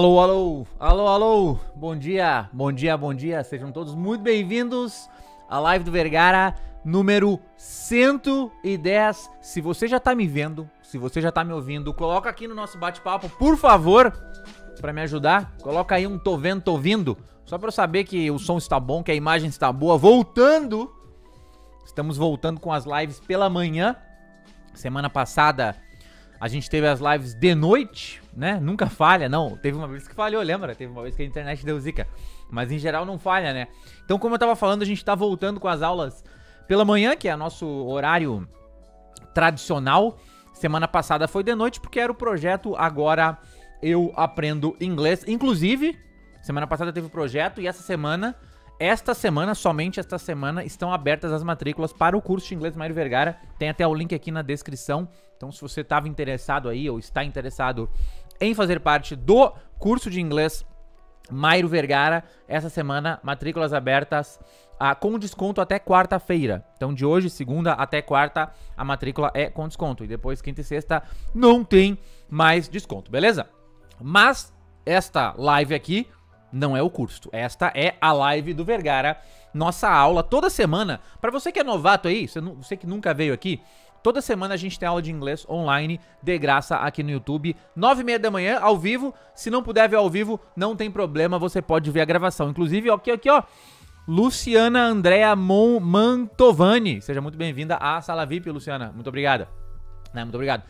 Alô, alô, alô, alô, bom dia, bom dia, bom dia, sejam todos muito bem-vindos à live do Vergara número 110. Se você já tá me vendo, se você já tá me ouvindo, coloca aqui no nosso bate-papo, por favor, para me ajudar, coloca aí um tô vendo, tô ouvindo, só para eu saber que o som está bom, que a imagem está boa. Voltando, estamos voltando com as lives pela manhã, semana passada a gente teve as lives de noite, né? Nunca falha, não. Teve uma vez que falhou, lembra? Teve uma vez que a internet deu zica. Mas em geral não falha, né? Então, como eu tava falando, a gente tá voltando com as aulas pela manhã, que é nosso horário tradicional. Semana passada foi de noite, porque era o projeto Agora Eu Aprendo Inglês. Inclusive, semana passada teve o projeto e essa semana esta semana, somente esta semana, estão abertas as matrículas para o curso de inglês Mário Vergara. Tem até o link aqui na descrição. Então, se você estava interessado aí ou está interessado em fazer parte do curso de inglês Mairo Vergara, essa semana, matrículas abertas ah, com desconto até quarta-feira. Então, de hoje, segunda até quarta, a matrícula é com desconto. E depois, quinta e sexta, não tem mais desconto, beleza? Mas esta live aqui não é o curso. Esta é a live do Vergara, nossa aula toda semana. Para você que é novato aí, você que nunca veio aqui, toda semana a gente tem aula de inglês online de graça aqui no YouTube, nove e meia da manhã ao vivo. Se não puder ver ao vivo, não tem problema, você pode ver a gravação. Inclusive, ó, aqui, aqui, ó. Luciana Andrea Mon Mantovani. Seja muito bem-vinda à sala VIP, Luciana. Muito obrigada. Né, muito obrigado.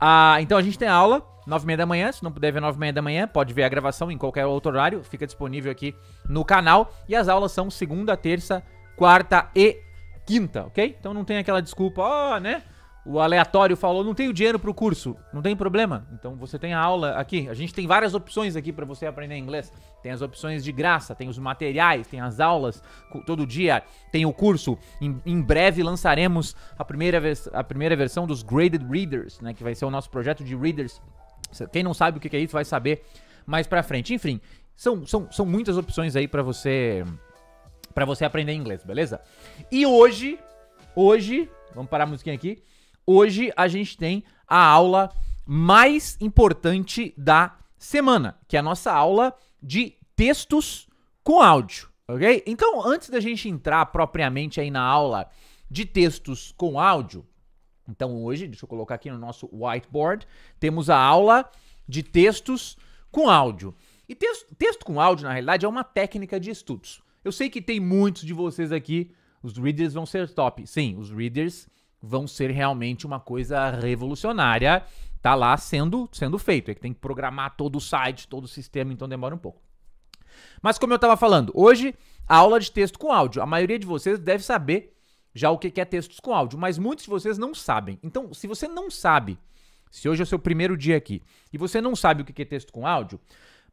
Ah, então a gente tem aula, 9 e meia da manhã. Se não puder ver 9 e meia da manhã, pode ver a gravação em qualquer outro horário. Fica disponível aqui no canal. E as aulas são segunda, terça, quarta e quinta, ok? Então não tem aquela desculpa, ó, oh, né? O aleatório falou: não tenho dinheiro para o curso. Não tem problema. Então você tem a aula aqui. A gente tem várias opções aqui para você aprender inglês. Tem as opções de graça, tem os materiais, tem as aulas todo dia, tem o curso. Em, em breve lançaremos a primeira, a primeira versão dos Graded Readers, né? Que vai ser o nosso projeto de readers. Quem não sabe o que é isso vai saber mais para frente. Enfim, são, são, são muitas opções aí para você para você aprender inglês, beleza? E hoje, hoje, vamos parar a musiquinha aqui hoje a gente tem a aula mais importante da semana, que é a nossa aula de textos com áudio, ok? Então, antes da gente entrar propriamente aí na aula de textos com áudio, então hoje, deixa eu colocar aqui no nosso whiteboard, temos a aula de textos com áudio. E texto com áudio, na realidade, é uma técnica de estudos. Eu sei que tem muitos de vocês aqui, os readers vão ser top. Sim, os readers vão ser realmente uma coisa revolucionária. Tá lá sendo, sendo feito. É que tem que programar todo o site, todo o sistema, então demora um pouco. Mas como eu estava falando, hoje a aula de texto com áudio. A maioria de vocês deve saber já o que é textos com áudio, mas muitos de vocês não sabem. Então, se você não sabe, se hoje é o seu primeiro dia aqui e você não sabe o que é texto com áudio,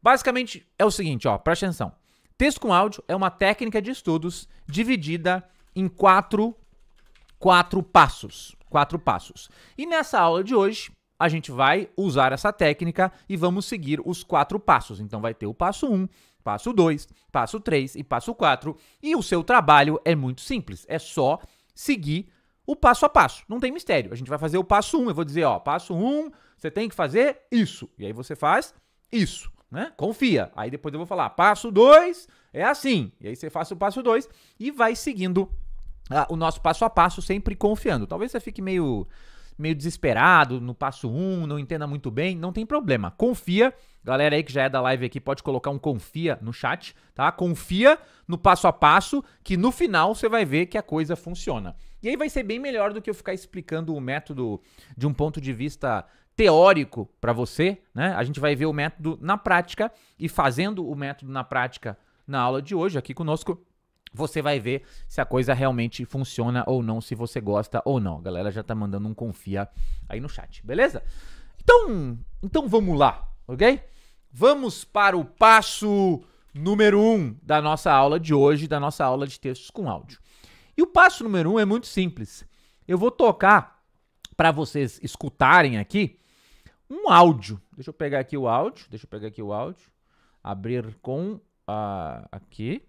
basicamente é o seguinte, ó, presta atenção. Texto com áudio é uma técnica de estudos dividida em quatro quatro passos. Quatro passos. E nessa aula de hoje, a gente vai usar essa técnica e vamos seguir os quatro passos. Então, vai ter o passo 1, um, passo 2, passo 3 e passo 4. E o seu trabalho é muito simples, é só seguir o passo a passo. Não tem mistério. A gente vai fazer o passo 1. Um. Eu vou dizer, ó, passo 1, um, você tem que fazer isso. E aí você faz isso, né? Confia. Aí depois eu vou falar, passo 2 é assim. E aí você faz o passo 2 e vai seguindo o nosso passo a passo sempre confiando. Talvez você fique meio meio desesperado no passo 1, um, não entenda muito bem, não tem problema. Confia, galera aí que já é da live aqui, pode colocar um confia no chat, tá? Confia no passo a passo, que no final você vai ver que a coisa funciona. E aí vai ser bem melhor do que eu ficar explicando o método de um ponto de vista teórico para você, né? A gente vai ver o método na prática e fazendo o método na prática na aula de hoje aqui conosco você vai ver se a coisa realmente funciona ou não, se você gosta ou não. A galera já tá mandando um confia aí no chat, beleza? Então, então vamos lá, ok? Vamos para o passo número 1 um da nossa aula de hoje, da nossa aula de textos com áudio. E o passo número 1 um é muito simples. Eu vou tocar para vocês escutarem aqui um áudio. Deixa eu pegar aqui o áudio, deixa eu pegar aqui o áudio. Abrir com uh, aqui.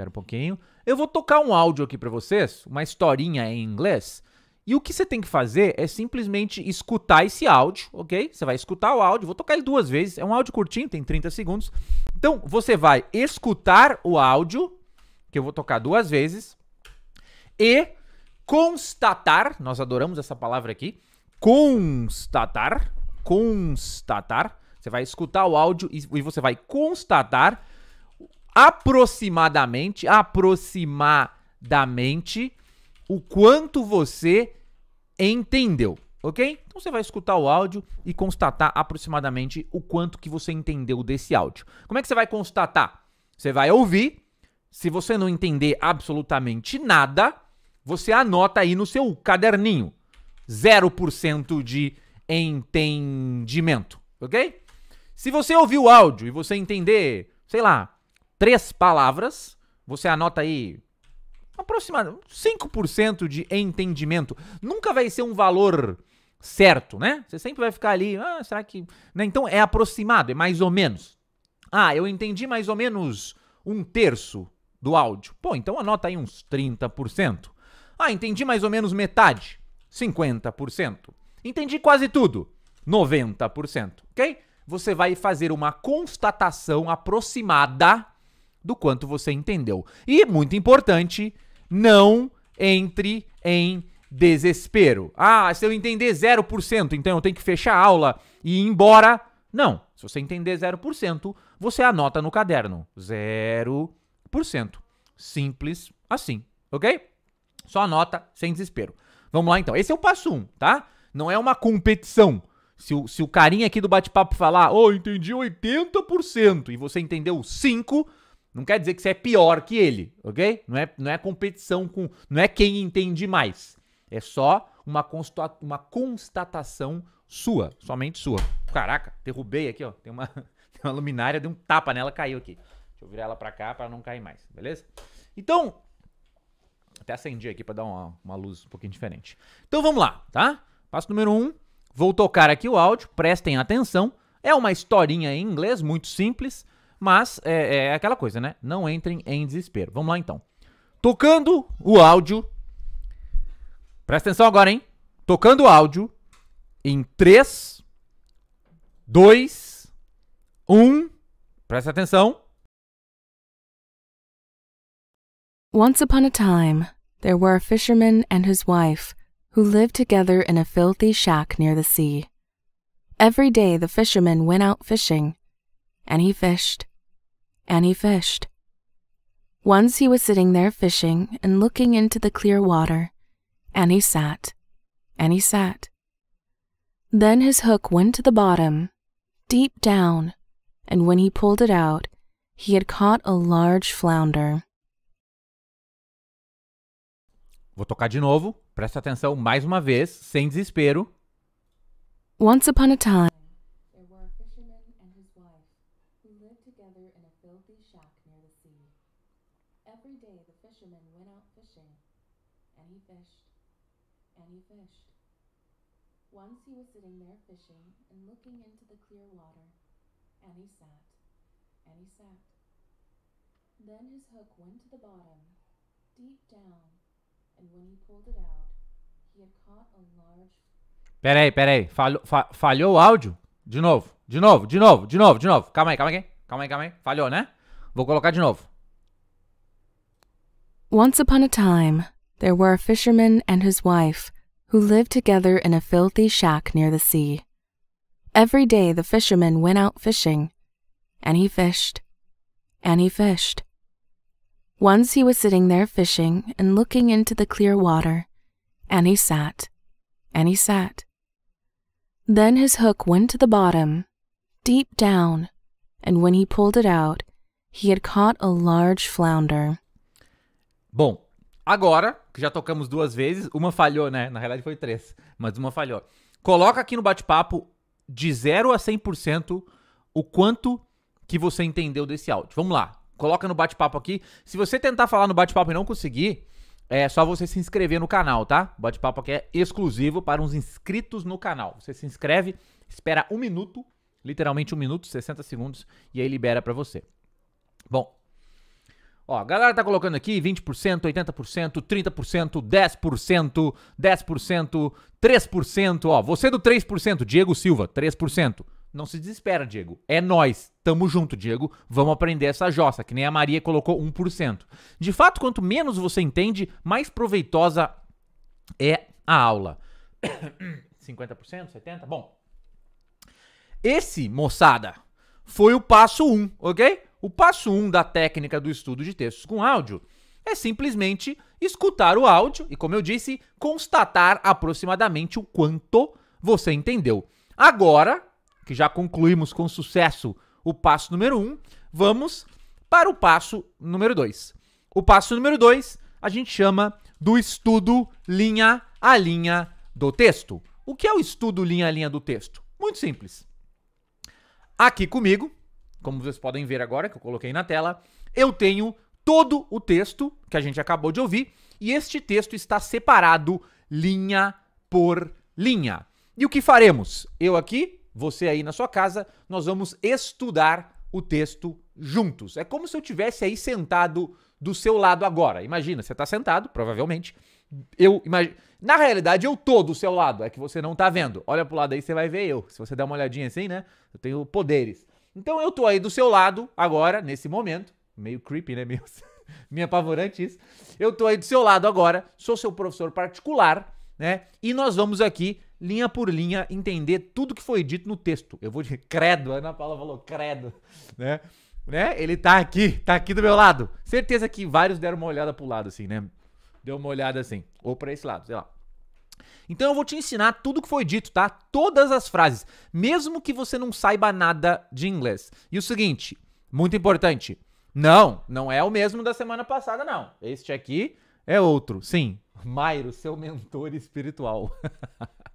Espera um pouquinho. Eu vou tocar um áudio aqui para vocês, uma historinha em inglês. E o que você tem que fazer é simplesmente escutar esse áudio, ok? Você vai escutar o áudio, vou tocar ele duas vezes. É um áudio curtinho, tem 30 segundos. Então, você vai escutar o áudio, que eu vou tocar duas vezes, e constatar, nós adoramos essa palavra aqui, constatar, constatar. Você vai escutar o áudio e, e você vai constatar aproximadamente, aproximadamente, o quanto você entendeu, ok? Então você vai escutar o áudio e constatar aproximadamente o quanto que você entendeu desse áudio. Como é que você vai constatar? Você vai ouvir, se você não entender absolutamente nada, você anota aí no seu caderninho. 0% de entendimento, ok? Se você ouvir o áudio e você entender, sei lá, três palavras, você anota aí aproximadamente 5% de entendimento. Nunca vai ser um valor certo, né? Você sempre vai ficar ali, ah, será que... Né? Então é aproximado, é mais ou menos. Ah, eu entendi mais ou menos um terço do áudio. Pô, então anota aí uns 30%. Ah, entendi mais ou menos metade, 50%. Entendi quase tudo, 90%, ok? Você vai fazer uma constatação aproximada do quanto você entendeu. E, muito importante, não entre em desespero. Ah, se eu entender 0%, então eu tenho que fechar a aula e ir embora. Não. Se você entender 0%, você anota no caderno. 0%. Simples assim, ok? Só anota sem desespero. Vamos lá então. Esse é o passo 1, um, tá? Não é uma competição. Se o, se o carinha aqui do bate-papo falar, oh, eu entendi 80% e você entendeu 5%, não quer dizer que você é pior que ele, ok? Não é, não é competição com. Não é quem entende mais. É só uma, constata, uma constatação sua, somente sua. Caraca, derrubei aqui, ó. Tem uma, tem uma luminária, dei um tapa nela, caiu aqui. Deixa eu virar ela pra cá para não cair mais, beleza? Então. Até acendi aqui para dar uma, uma luz um pouquinho diferente. Então vamos lá, tá? Passo número 1. Um, vou tocar aqui o áudio, prestem atenção. É uma historinha em inglês, muito simples. Mas é, é aquela coisa, né? Não entrem em desespero. Vamos lá então. Tocando o áudio. Presta atenção agora, hein? Tocando o áudio. Em 3, 2, 1. Presta atenção. Once upon a time, there were a fisherman and his wife who lived together in a filthy shack near the sea. Every day the fisherman went out fishing, and he fished, and he fished. Once he was sitting there fishing and looking into the clear water, and he sat, and he sat. Then his hook went to the bottom, deep down, and when he pulled it out, he had caught a large flounder. Vou tocar de novo, presta atenção mais uma vez, sem desespero. Once upon a time. he fished. Once he was sitting there fishing and looking into the clear water, and he sat, and he sat. Then his hook went to the bottom, deep down, and when he pulled it out, he had caught a large. Peraí, peraí, falhou, falhou o áudio? De novo, de novo, de novo, de novo, de novo. Calma aí, calma aí, calma aí, calma aí. Falhou, né? Vou colocar de novo. Once upon a time, there were a fisherman and his wife who lived together in a filthy shack near the sea. Every day the fisherman went out fishing, and he fished, and he fished. Once he was sitting there fishing and looking into the clear water, and he sat, and he sat. Then his hook went to the bottom, deep down, and when he pulled it out, he had caught a large flounder. Bom, Agora, que já tocamos duas vezes, uma falhou, né? Na realidade foi três, mas uma falhou. Coloca aqui no bate-papo de 0 a 100% o quanto que você entendeu desse áudio. Vamos lá. Coloca no bate-papo aqui. Se você tentar falar no bate-papo e não conseguir, é só você se inscrever no canal, tá? O bate-papo aqui é exclusivo para os inscritos no canal. Você se inscreve, espera um minuto, literalmente um minuto, 60 segundos, e aí libera para você. Bom, Ó, a galera tá colocando aqui 20%, 80%, 30%, 10%, 10%, 3%. Ó, você do 3%, Diego Silva, 3%. Não se desespera, Diego. É nós. Tamo junto, Diego. Vamos aprender essa jossa, que nem a Maria colocou 1%. De fato, quanto menos você entende, mais proveitosa é a aula. 50%, 70%? Bom. Esse, moçada, foi o passo 1, ok? O passo 1 um da técnica do estudo de textos com áudio é simplesmente escutar o áudio e, como eu disse, constatar aproximadamente o quanto você entendeu. Agora, que já concluímos com sucesso o passo número 1, um, vamos para o passo número 2. O passo número 2 a gente chama do estudo linha a linha do texto. O que é o estudo linha a linha do texto? Muito simples. Aqui comigo, como vocês podem ver agora, que eu coloquei na tela, eu tenho todo o texto que a gente acabou de ouvir e este texto está separado linha por linha. E o que faremos? Eu aqui, você aí na sua casa, nós vamos estudar o texto juntos. É como se eu tivesse aí sentado do seu lado agora. Imagina, você está sentado, provavelmente. Eu imag... Na realidade, eu tô do seu lado, é que você não está vendo. Olha pro lado aí, você vai ver eu. Se você der uma olhadinha assim, né? Eu tenho poderes. Então eu tô aí do seu lado agora, nesse momento. Meio creepy, né? Meio, meio apavorante isso. Eu tô aí do seu lado agora, sou seu professor particular, né? E nós vamos aqui, linha por linha, entender tudo que foi dito no texto. Eu vou de credo, a Ana Paula falou credo, né? né? Ele tá aqui, tá aqui do meu lado. Certeza que vários deram uma olhada pro lado, assim, né? Deu uma olhada assim, ou para esse lado, sei lá. Então eu vou te ensinar tudo que foi dito, tá? Todas as frases, mesmo que você não saiba nada de inglês. E o seguinte, muito importante, não, não é o mesmo da semana passada, não. Este aqui é outro. Sim, Mairo, seu mentor espiritual.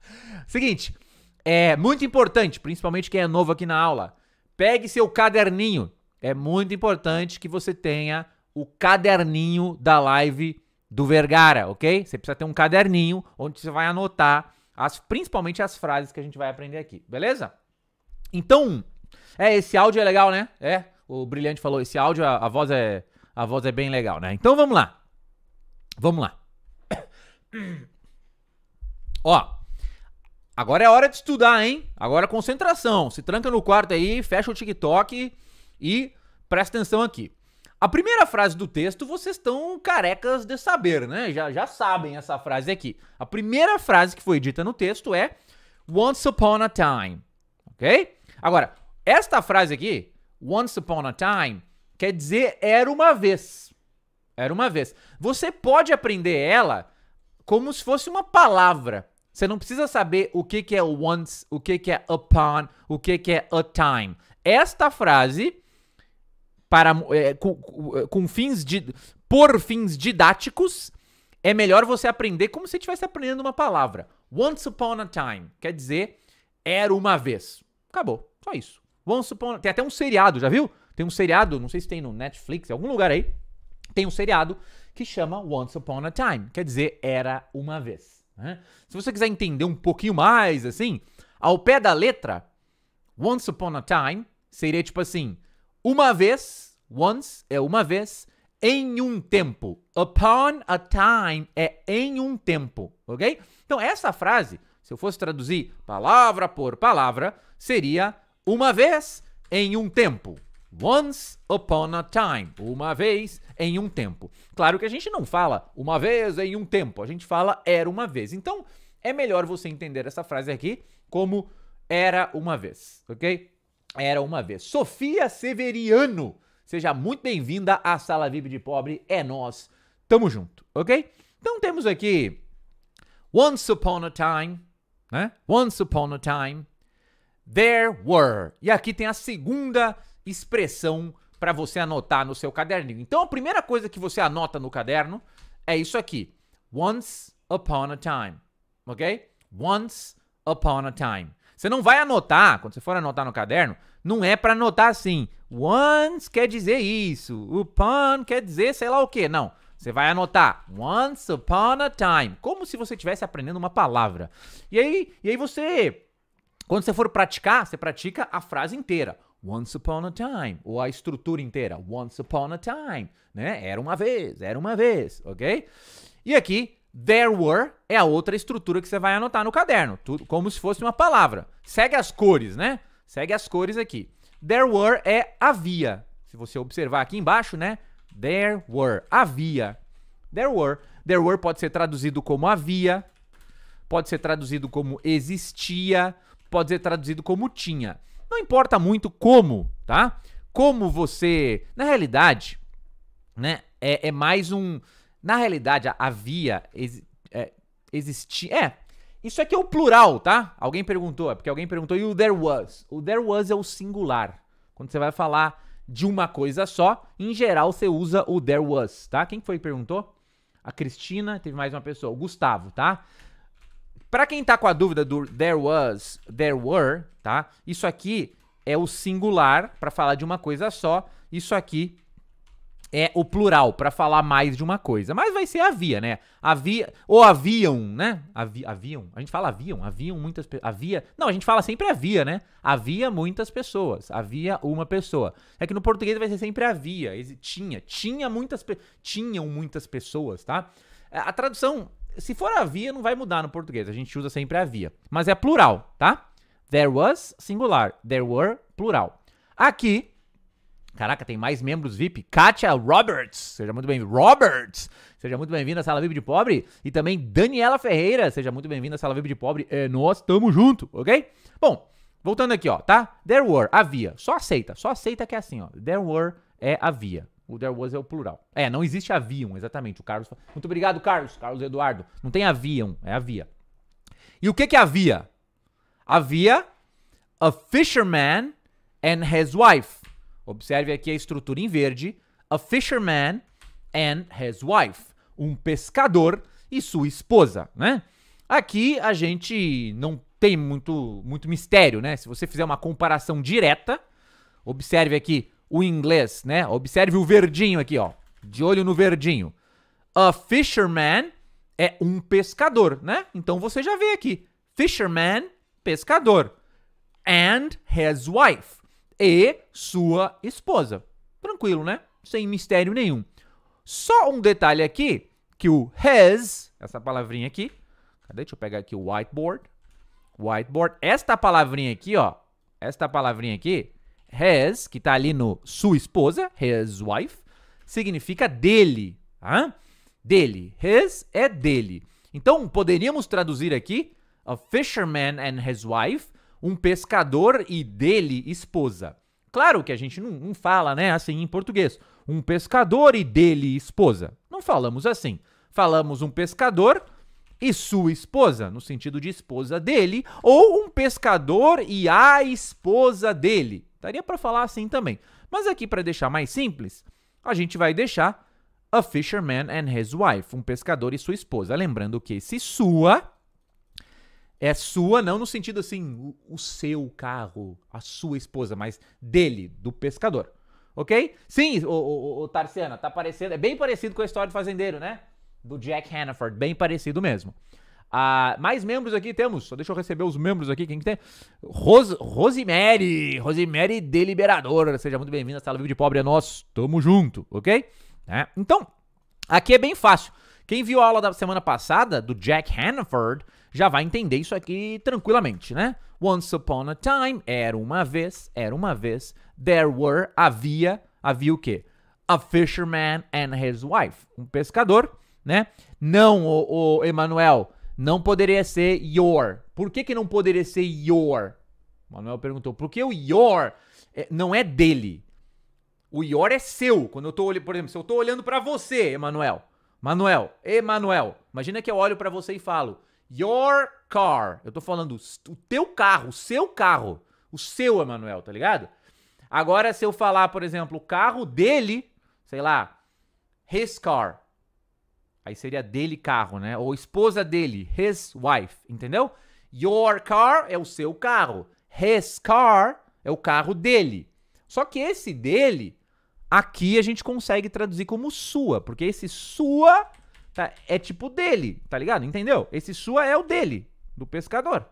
seguinte, é muito importante, principalmente quem é novo aqui na aula, pegue seu caderninho. É muito importante que você tenha o caderninho da live do Vergara, ok? Você precisa ter um caderninho onde você vai anotar as, principalmente as frases que a gente vai aprender aqui, beleza? Então, é, esse áudio é legal, né? É, o Brilhante falou, esse áudio, a, a voz é a voz é bem legal, né? Então vamos lá. Vamos lá. Ó, agora é hora de estudar, hein? Agora é concentração. Se tranca no quarto aí, fecha o TikTok e presta atenção aqui. A primeira frase do texto vocês estão carecas de saber, né? Já, já sabem essa frase aqui. A primeira frase que foi dita no texto é Once upon a time, ok? Agora, esta frase aqui, Once upon a time, quer dizer era uma vez. Era uma vez. Você pode aprender ela como se fosse uma palavra. Você não precisa saber o que, que é once, o que, que é upon, o que, que é a time. Esta frase para, é, com, com fins de, por fins didáticos, é melhor você aprender como se estivesse aprendendo uma palavra. Once upon a time quer dizer era uma vez. Acabou, só isso. Once upon a... tem até um seriado, já viu? Tem um seriado, não sei se tem no Netflix, em algum lugar aí. Tem um seriado que chama Once upon a time, quer dizer era uma vez. Né? Se você quiser entender um pouquinho mais, assim, ao pé da letra, Once upon a time seria tipo assim: uma vez, once é uma vez, em um tempo. Upon a time é em um tempo, ok? Então essa frase, se eu fosse traduzir palavra por palavra, seria uma vez em um tempo. Once upon a time, uma vez em um tempo. Claro que a gente não fala uma vez em um tempo, a gente fala era uma vez. Então é melhor você entender essa frase aqui como era uma vez, ok? Era uma vez. Sofia Severiano, seja muito bem-vinda à Sala VIP de Pobre. É nós. Tamo junto, ok? Então temos aqui Once Upon a Time, né? Once Upon a Time, There Were. E aqui tem a segunda expressão para você anotar no seu caderninho. Então a primeira coisa que você anota no caderno é isso aqui. Once upon a time, ok? Once upon a time. Você não vai anotar, quando você for anotar no caderno, não é para anotar assim. Once quer dizer isso, upon quer dizer sei lá o que. Não. Você vai anotar once upon a time, como se você estivesse aprendendo uma palavra. E aí, e aí você, quando você for praticar, você pratica a frase inteira. Once upon a time, ou a estrutura inteira, once upon a time, né? Era uma vez, era uma vez, ok? E aqui There were é a outra estrutura que você vai anotar no caderno, tudo como se fosse uma palavra. Segue as cores, né? Segue as cores aqui. There were é havia. Se você observar aqui embaixo, né? There were, havia. There were. There were pode ser traduzido como havia, pode ser traduzido como existia, pode ser traduzido como tinha. Não importa muito como, tá? Como você. Na realidade, né? É, é mais um, na realidade, havia. existia é, é, isso aqui é o plural, tá? Alguém perguntou, é porque alguém perguntou, e o there was? O there was é o singular. Quando você vai falar de uma coisa só, em geral você usa o there was, tá? Quem foi que perguntou? A Cristina, teve mais uma pessoa, o Gustavo, tá? Para quem tá com a dúvida do there was, there were, tá? Isso aqui é o singular para falar de uma coisa só. Isso aqui é o plural para falar mais de uma coisa, mas vai ser havia, né? Havia ou haviam, né? Havia, haviam. A gente fala haviam, haviam muitas havia. Não, a gente fala sempre havia, né? Havia muitas pessoas, havia uma pessoa. É que no português vai ser sempre havia, tinha, tinha muitas tinham muitas pessoas, tá? É, a tradução, se for havia, não vai mudar no português. A gente usa sempre havia, mas é plural, tá? There was singular, there were plural. Aqui Caraca, tem mais membros VIP. Katia Roberts, seja muito bem-vindo. Roberts, seja muito bem-vindo à Sala VIP de Pobre. E também Daniela Ferreira, seja muito bem-vinda à Sala VIP de Pobre. É, nós estamos junto, ok? Bom, voltando aqui, ó, tá? There were, havia. Só aceita, só aceita que é assim, ó. There were é havia. O there was é o plural. É, não existe haviam, exatamente. O Carlos. Muito obrigado, Carlos. Carlos Eduardo. Não tem haviam, é havia. E o que que havia? Havia a fisherman and his wife. Observe aqui a estrutura em verde. A fisherman and his wife. Um pescador e sua esposa, né? Aqui a gente não tem muito, muito mistério, né? Se você fizer uma comparação direta, observe aqui o inglês, né? Observe o verdinho aqui, ó. De olho no verdinho. A fisherman é um pescador, né? Então você já vê aqui. Fisherman, pescador. And his wife e sua esposa. Tranquilo, né? Sem mistério nenhum. Só um detalhe aqui, que o has, essa palavrinha aqui, cadê? Deixa eu pegar aqui o whiteboard. Whiteboard, esta palavrinha aqui, ó, esta palavrinha aqui, has, que tá ali no sua esposa, his wife, significa dele, tá? Dele. His é dele. Então, poderíamos traduzir aqui a fisherman and his wife um pescador e dele esposa. Claro que a gente não, não fala, né, assim em português. Um pescador e dele esposa. Não falamos assim. Falamos um pescador e sua esposa, no sentido de esposa dele, ou um pescador e a esposa dele. Daria para falar assim também. Mas aqui para deixar mais simples, a gente vai deixar a fisherman and his wife, um pescador e sua esposa. Lembrando que esse sua é sua, não no sentido assim, o, o seu carro, a sua esposa, mas dele, do pescador. Ok? Sim, o, o, o Tarciana, tá parecendo. É bem parecido com a história do fazendeiro, né? Do Jack Hannaford, bem parecido mesmo. Ah, mais membros aqui temos. Só deixa eu receber os membros aqui. Quem que tem? Ros Rosemary. Rosemary Deliberadora. Seja muito bem-vinda. Sala Vivo de Pobre é nós. Tamo junto, ok? É. Então, aqui é bem fácil. Quem viu a aula da semana passada do Jack Hannaford já vai entender isso aqui tranquilamente, né? Once upon a time, era uma vez, era uma vez, there were, havia, havia o quê? A fisherman and his wife, um pescador, né? Não, o, o Emanuel, não poderia ser your. Por que, que não poderia ser your? Manuel perguntou, por que o your é, não é dele? O your é seu. Quando eu tô olhando, por exemplo, se eu tô olhando para você, Emanuel, Manuel, Emanuel, imagina que eu olho para você e falo, Your car. Eu tô falando o teu carro, o seu carro. O seu, Emanuel, tá ligado? Agora, se eu falar, por exemplo, o carro dele, sei lá, his car. Aí seria dele carro, né? Ou esposa dele, his wife, entendeu? Your car é o seu carro. His car é o carro dele. Só que esse dele, aqui a gente consegue traduzir como sua, porque esse sua Tá? É tipo dele, tá ligado? Entendeu? Esse sua é o dele, do pescador.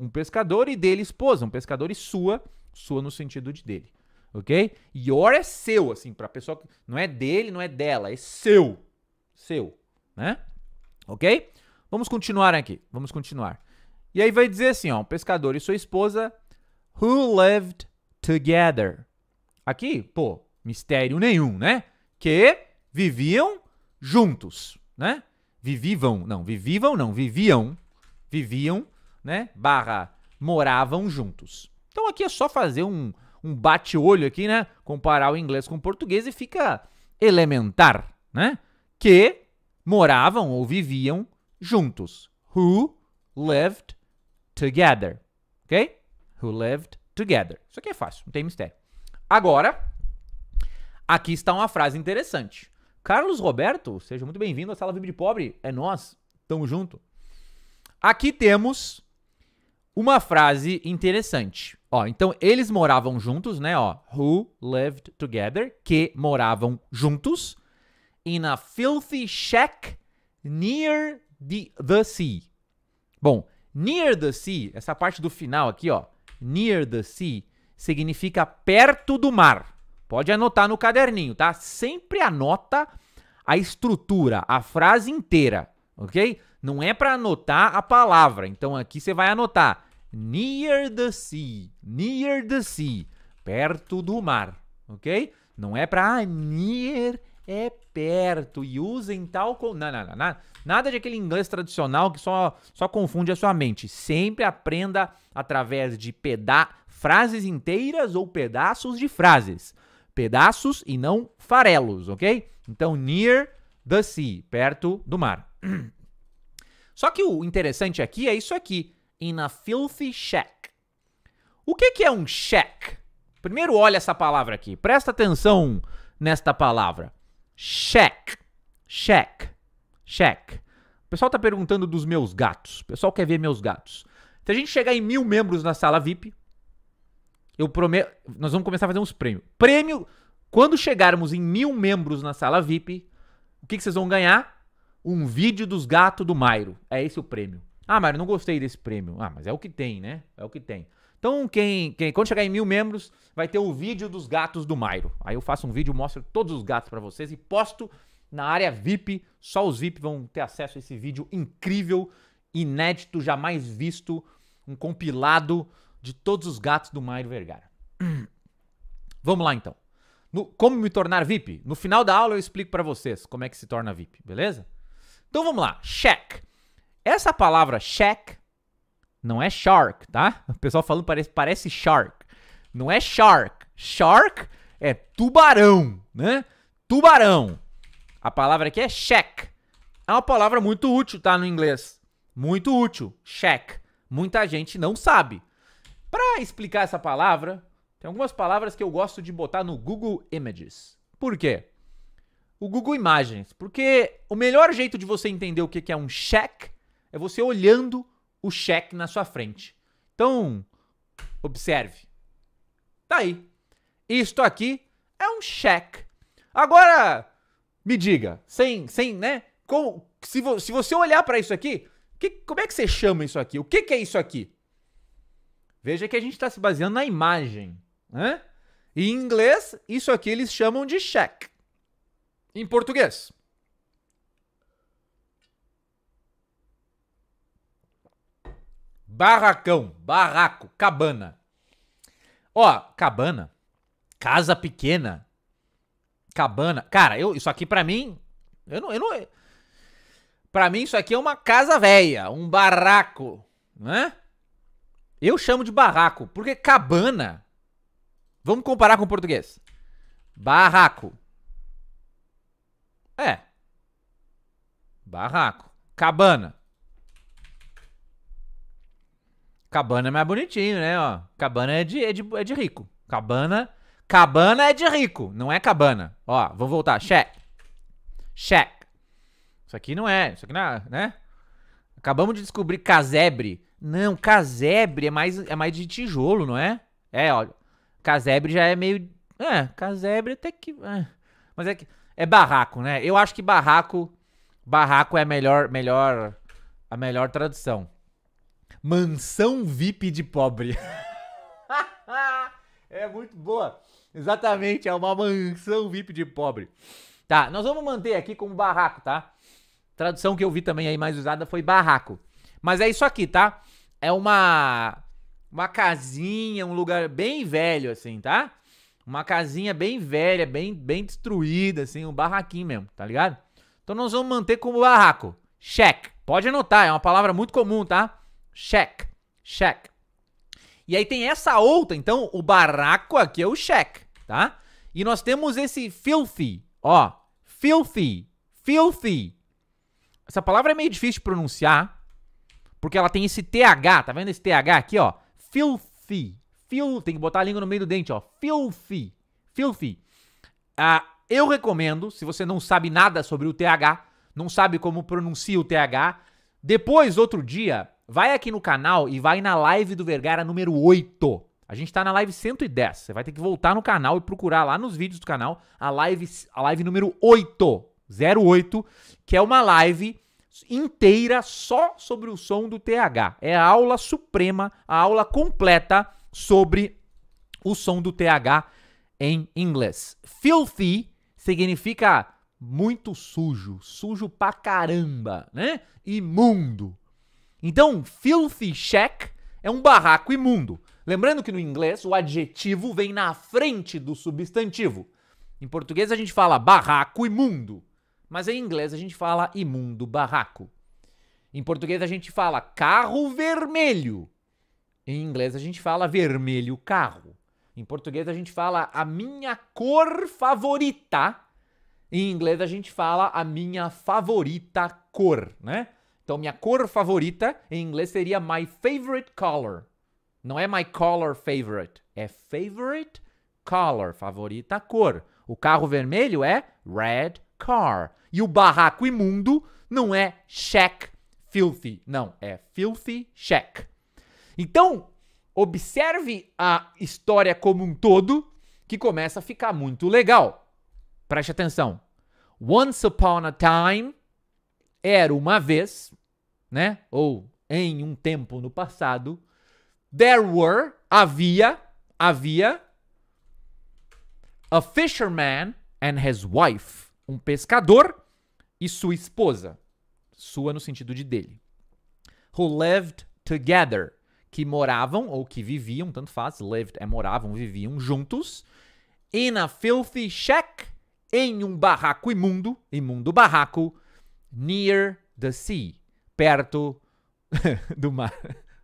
Um pescador e dele esposa. Um pescador e sua, sua no sentido de dele. Ok? Your é seu, assim, pra pessoa. Não é dele, não é dela, é seu. Seu, né? Ok? Vamos continuar aqui. Vamos continuar. E aí vai dizer assim, ó, um pescador e sua esposa who lived together. Aqui, pô, mistério nenhum, né? Que viviam juntos né? Vivivam, não, vivivam não, viviam, viviam, né? Barra, moravam juntos. Então aqui é só fazer um, um bate-olho aqui, né? Comparar o inglês com o português e fica elementar, né? Que moravam ou viviam juntos. Who lived together, ok? Who lived together. Isso aqui é fácil, não tem mistério. Agora, aqui está uma frase interessante. Carlos Roberto, seja muito bem-vindo à Sala Vibe de Pobre. É nós, tamo junto. Aqui temos uma frase interessante. Ó, então eles moravam juntos, né, ó. Who lived together, que moravam juntos in a filthy shack near the, the sea. Bom, near the sea, essa parte do final aqui, ó, near the sea significa perto do mar. Pode anotar no caderninho, tá? Sempre anota a estrutura, a frase inteira, ok? Não é para anotar a palavra. Então aqui você vai anotar near the sea, near the sea, perto do mar, ok? Não é para ah, near é perto e usem tal com não, não, não, não, nada de aquele inglês tradicional que só só confunde a sua mente. Sempre aprenda através de peda frases inteiras ou pedaços de frases pedaços e não farelos, ok? Então, near the sea, perto do mar. Só que o interessante aqui é isso aqui, in a filthy shack. O que, que é um shack? Primeiro olha essa palavra aqui, presta atenção nesta palavra. Shack, shack, shack. O pessoal tá perguntando dos meus gatos, o pessoal quer ver meus gatos. Se a gente chegar em mil membros na sala VIP, eu prometo. Nós vamos começar a fazer uns prêmios. Prêmio. Quando chegarmos em mil membros na sala VIP, o que, que vocês vão ganhar? Um vídeo dos gatos do Mairo. É esse o prêmio. Ah, Mairo, não gostei desse prêmio. Ah, mas é o que tem, né? É o que tem. Então, quem, quem quando chegar em mil membros, vai ter o vídeo dos gatos do Mairo. Aí eu faço um vídeo, mostro todos os gatos para vocês e posto na área VIP. Só os VIP vão ter acesso a esse vídeo incrível, inédito, jamais visto, um compilado de todos os gatos do Mário Vergara. Vamos lá então. No, como me tornar VIP? No final da aula eu explico para vocês como é que se torna VIP, beleza? Então vamos lá. Check. Essa palavra check não é shark, tá? O pessoal falando parece, parece shark. Não é shark. Shark é tubarão, né? Tubarão. A palavra aqui é check. É uma palavra muito útil, tá? No inglês. Muito útil. Check. Muita gente não sabe. Para explicar essa palavra, tem algumas palavras que eu gosto de botar no Google Images. Por quê? O Google Imagens, porque o melhor jeito de você entender o que é um check é você olhando o check na sua frente. Então, observe. Tá aí. Isto aqui é um check. Agora, me diga, sem, sem, né? Como, se, vo, se você olhar para isso aqui, que, como é que você chama isso aqui? O que, que é isso aqui? Veja que a gente está se baseando na imagem. Né? Em inglês, isso aqui eles chamam de check. Em português. Barracão, barraco, cabana. Ó, cabana, casa pequena, cabana. Cara, eu, isso aqui para mim, eu não, eu não. Para mim isso aqui é uma casa velha, um barraco, né? Eu chamo de barraco, porque cabana. Vamos comparar com o português. Barraco. É. Barraco. Cabana. Cabana é mais bonitinho, né? Ó, cabana é de, é, de, é de rico. Cabana. Cabana é de rico, não é cabana. Ó, vamos voltar. Check. Check. Isso aqui não é. Isso aqui não é, né? Acabamos de descobrir casebre não, casebre é mais, é mais de tijolo, não é? É, olha. Casebre já é meio. É, casebre até que. É. Mas é que. É barraco, né? Eu acho que barraco. Barraco é a melhor, melhor. A melhor tradução. Mansão VIP de pobre. é muito boa. Exatamente, é uma mansão VIP de pobre. Tá, nós vamos manter aqui como barraco, tá? Tradução que eu vi também aí mais usada foi barraco. Mas é isso aqui, tá? é uma uma casinha, um lugar bem velho assim, tá? Uma casinha bem velha, bem bem destruída assim, um barraquinho mesmo, tá ligado? Então nós vamos manter como barraco. Check. Pode anotar, é uma palavra muito comum, tá? Check. Check. E aí tem essa outra, então o barraco aqui é o check, tá? E nós temos esse filthy, ó. Filthy. Filthy. Essa palavra é meio difícil de pronunciar, porque ela tem esse TH, tá vendo esse TH aqui, ó? Filthy. Filthy. Tem que botar a língua no meio do dente, ó. Filthy. Filthy. Ah, eu recomendo, se você não sabe nada sobre o TH, não sabe como pronuncia o TH, depois, outro dia, vai aqui no canal e vai na live do Vergara número 8. A gente tá na live 110. Você vai ter que voltar no canal e procurar lá nos vídeos do canal a live, a live número 8. 08, que é uma live inteira só sobre o som do TH. É a aula suprema, a aula completa sobre o som do TH em inglês. Filthy significa muito sujo, sujo pra caramba, né? Imundo. Então, filthy shack é um barraco imundo. Lembrando que no inglês o adjetivo vem na frente do substantivo. Em português a gente fala barraco imundo. Mas em inglês a gente fala imundo barraco. Em português a gente fala carro vermelho. Em inglês a gente fala vermelho carro. Em português a gente fala a minha cor favorita. Em inglês a gente fala a minha favorita cor, né? Então minha cor favorita em inglês seria my favorite color. Não é my color favorite, é favorite color, favorita cor. O carro vermelho é red car. E o barraco imundo não é shack filthy, não, é filthy shack. Então, observe a história como um todo, que começa a ficar muito legal. Preste atenção. Once upon a time era uma vez, né? Ou em um tempo no passado, there were, havia, havia a fisherman and his wife, um pescador e sua esposa, sua no sentido de dele, who lived together, que moravam ou que viviam, tanto faz, lived é moravam, viviam juntos, in a filthy shack, em um barraco imundo, imundo barraco, near the sea, perto do mar.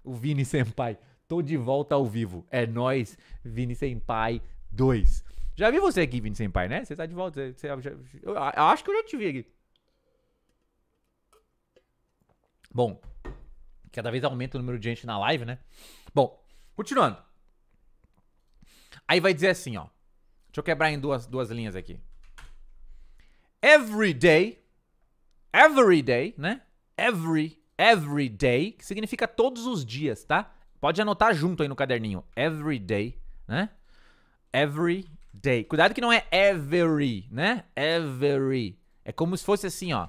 O Vini Senpai, tô de volta ao vivo. É nós, Vini Senpai 2. Já vi você aqui, Vini Senpai, né? Você tá de volta. eu, eu, eu acho que eu já te vi aqui. Bom, cada vez aumenta o número de gente na live, né? Bom, continuando. Aí vai dizer assim, ó. Deixa eu quebrar em duas, duas linhas aqui. Every day, every day, né? Every, every day, que significa todos os dias, tá? Pode anotar junto aí no caderninho. Every day, né? Every day. Cuidado que não é every, né? Every. É como se fosse assim, ó.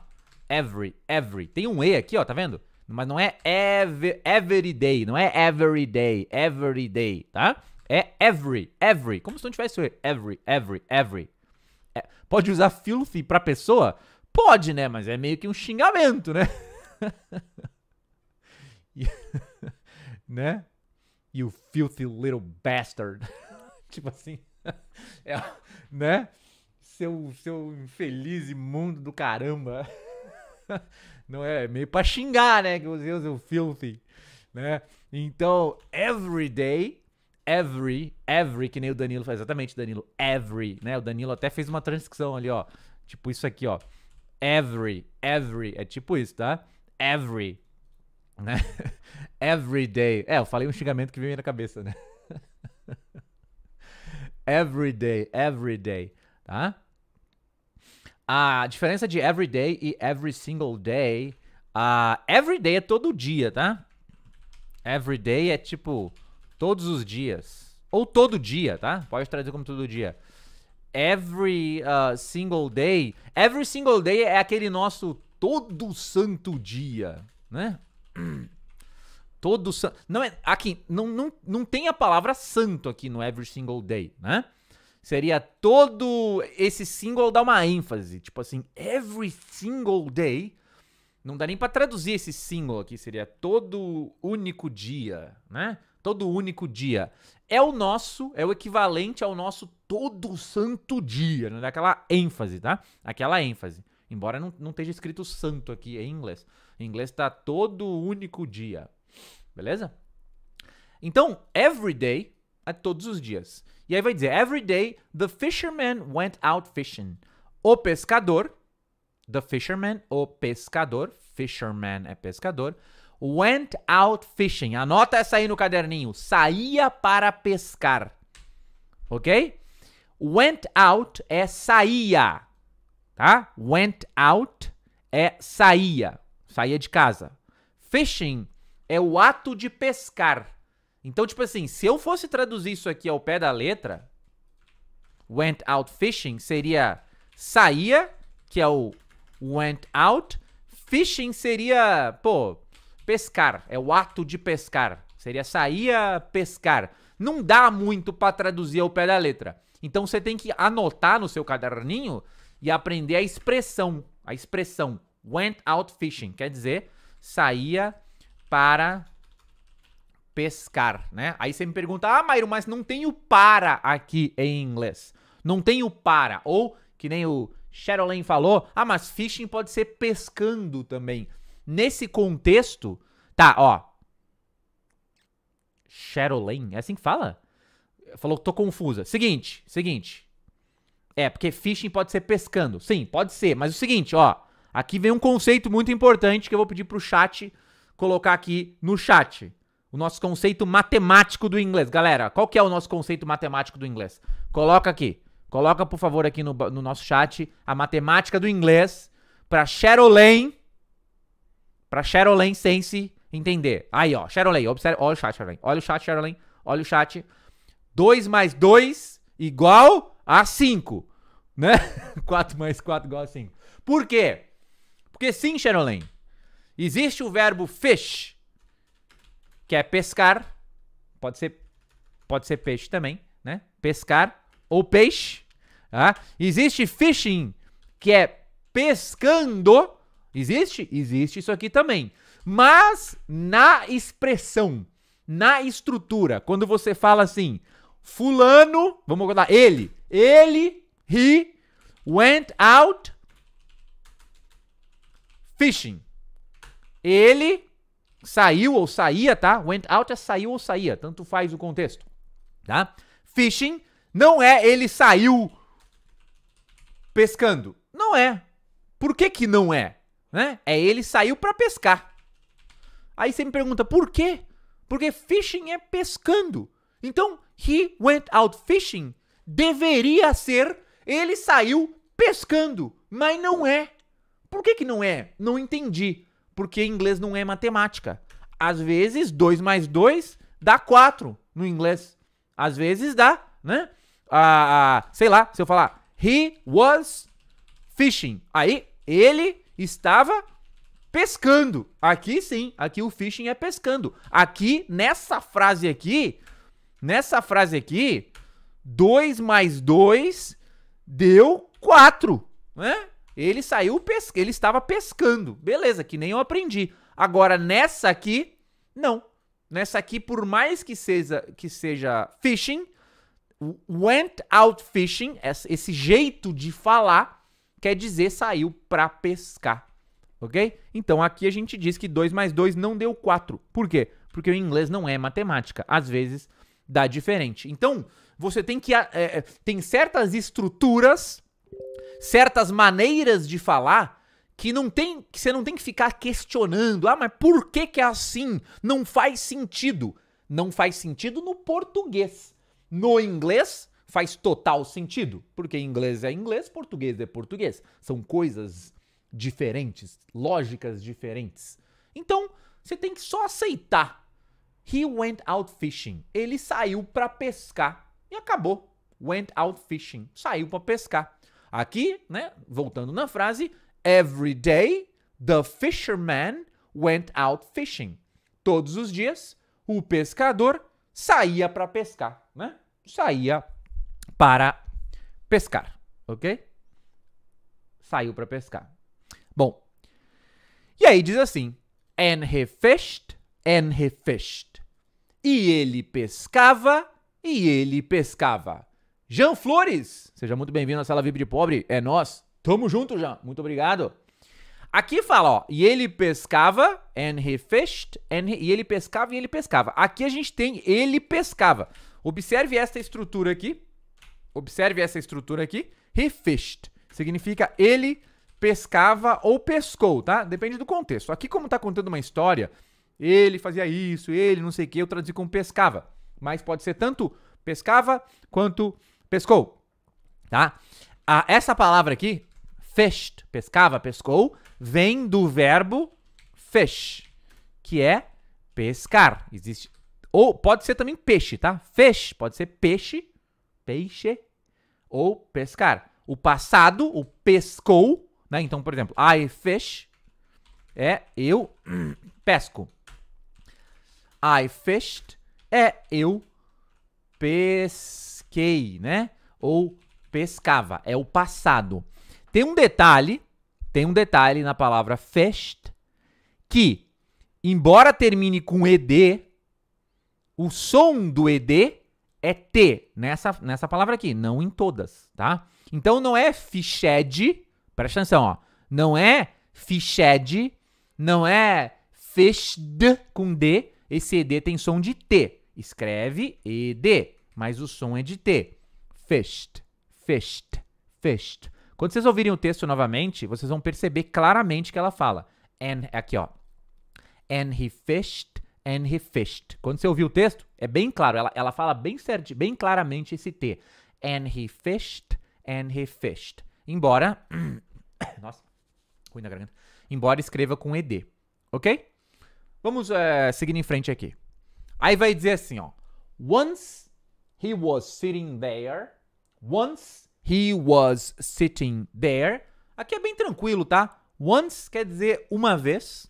Every, every. Tem um E aqui, ó, tá vendo? Mas não é ev every day, não é every day, every day, tá? É every, every. Como se não tivesse o E. Every, every, every. É. pode usar filthy pra pessoa? Pode, né? Mas é meio que um xingamento, né? né? You filthy little bastard. tipo assim. É, né? Seu, seu infeliz imundo do caramba. não é, é meio pra xingar, né? Que você usa o filthy, né? Então, every day, every, every, que nem o Danilo faz, exatamente, Danilo, every, né? O Danilo até fez uma transcrição ali, ó. Tipo isso aqui, ó. Every, every, é tipo isso, tá? Every, né? every day. É, eu falei um xingamento que veio na cabeça, né? every day, every day, tá? a diferença de everyday e every single day. Uh, everyday é todo dia, tá? Everyday é tipo todos os dias. Ou todo dia, tá? Pode traduzir como todo dia. Every uh, single day. Every single day é aquele nosso todo santo dia, né? Todo santo. Não é. Aqui, não, não, não tem a palavra santo aqui no every single day, né? seria todo esse single dar uma ênfase. Tipo assim, every single day. Não dá nem pra traduzir esse single aqui, seria todo único dia, né? Todo único dia. É o nosso, é o equivalente ao nosso todo santo dia, não né? dá aquela ênfase, tá? Aquela ênfase. Embora não, não esteja escrito santo aqui é em inglês. Em inglês tá todo único dia. Beleza? Então, every day é todos os dias. E aí vai dizer: Every day the fisherman went out fishing. O pescador, the fisherman, o pescador, fisherman é pescador, went out fishing. Anota essa aí no caderninho. Saía para pescar. Ok? Went out é saía. Tá? Went out é saía. Saía de casa. Fishing é o ato de pescar. Então, tipo assim, se eu fosse traduzir isso aqui ao pé da letra, went out fishing seria saía, que é o went out. Fishing seria, pô, pescar, é o ato de pescar. Seria saía pescar. Não dá muito para traduzir ao pé da letra. Então você tem que anotar no seu caderninho e aprender a expressão, a expressão went out fishing, quer dizer, saía para pescar, né? Aí você me pergunta, ah, Mairo, mas não tem o para aqui em inglês. Não tem o para. Ou, que nem o Sherilyn falou, ah, mas fishing pode ser pescando também. Nesse contexto, tá, ó. Sherilyn, é assim que fala? Falou que tô confusa. Seguinte, seguinte. É, porque fishing pode ser pescando. Sim, pode ser, mas o seguinte, ó. Aqui vem um conceito muito importante que eu vou pedir pro chat colocar aqui no chat. O nosso conceito matemático do inglês. Galera, qual que é o nosso conceito matemático do inglês? Coloca aqui. Coloca, por favor, aqui no, no nosso chat a matemática do inglês para Sherilyn, para Sherilyn Sense entender. Aí, ó, Sherilyn, observa, olha o chat, Sherilyn. Olha o chat, Sherilyn. Olha o chat. 2 mais 2 igual a 5, né? 4 mais 4 igual a 5. Por quê? Porque sim, Sherilyn, existe o verbo fish, que é pescar. Pode ser, pode ser peixe também, né? Pescar ou peixe. Tá? Existe fishing, que é pescando. Existe? Existe isso aqui também. Mas na expressão, na estrutura, quando você fala assim, fulano, vamos acordar, ele, ele, he, went out fishing. Ele Saiu ou saía, tá? Went out é saiu ou saía, tanto faz o contexto, tá? Fishing não é ele saiu pescando. Não é. Por que que não é? Né? É ele saiu para pescar. Aí você me pergunta, por quê? Porque fishing é pescando. Então, he went out fishing deveria ser ele saiu pescando, mas não é. Por que que não é? Não entendi. Porque inglês não é matemática. Às vezes, 2 mais 2 dá 4 no inglês. Às vezes dá, né? Ah, ah, sei lá, se eu falar he was fishing. Aí, ele estava pescando. Aqui sim, aqui o fishing é pescando. Aqui, nessa frase aqui, nessa frase aqui, 2 mais 2 deu 4, né? Ele saiu pesca, ele estava pescando. Beleza, que nem eu aprendi. Agora nessa aqui, não. Nessa aqui, por mais que seja que seja fishing, went out fishing, esse jeito de falar quer dizer saiu para pescar. OK? Então aqui a gente diz que 2 mais 2 não deu 4. Por quê? Porque o inglês não é matemática. Às vezes dá diferente. Então, você tem que é, é, tem certas estruturas certas maneiras de falar que não tem, que você não tem que ficar questionando. Ah, mas por que que é assim? Não faz sentido. Não faz sentido no português. No inglês faz total sentido, porque inglês é inglês, português é português. São coisas diferentes, lógicas diferentes. Então, você tem que só aceitar. He went out fishing. Ele saiu para pescar e acabou. Went out fishing. Saiu para pescar. Aqui, né, voltando na frase, every day the fisherman went out fishing. Todos os dias o pescador saía para pescar, né? Saía para pescar, OK? Saiu para pescar. Bom. E aí diz assim: and he fished, and he fished. E ele pescava, e ele pescava. Jean Flores, seja muito bem-vindo à Sala VIP de Pobre, é nós. Tamo junto, Jean. Muito obrigado. Aqui fala, ó, e ele pescava, and he fished, and he, e ele pescava e ele pescava. Aqui a gente tem ele pescava. Observe esta estrutura aqui. Observe essa estrutura aqui. He fished. Significa ele pescava ou pescou, tá? Depende do contexto. Aqui, como tá contando uma história, ele fazia isso, ele não sei o que, eu traduzi como pescava. Mas pode ser tanto pescava quanto pescou, tá? Ah, essa palavra aqui, fished, pescava, pescou, vem do verbo fish, que é pescar. Existe ou pode ser também peixe, tá? Fish pode ser peixe, peixe ou pescar. O passado, o pescou, né? Então, por exemplo, I fish é eu pesco. I fished é eu pesquei, né? Ou pescava, é o passado. Tem um detalhe, tem um detalhe na palavra fest que embora termine com ed, o som do ed é T nessa, nessa palavra aqui, não em todas, tá? Então não é fiched, presta atenção, ó. Não é fiched, não é fished com D, esse ED tem som de T. Escreve ED, mas o som é de T. Fished, fished, fished. Quando vocês ouvirem o texto novamente, vocês vão perceber claramente que ela fala. And, é aqui, ó. And he fished, and he fished. Quando você ouvir o texto, é bem claro. Ela, ela fala bem certo, bem claramente esse T. And he fished, and he fished. Embora. Nossa, ruim na garganta. Embora escreva com ED. Ok? Vamos é, eh, seguir em frente aqui. Aí vai dizer assim, ó. Once he was sitting there. Once he was sitting there. Aqui é bem tranquilo, tá? Once quer dizer uma vez.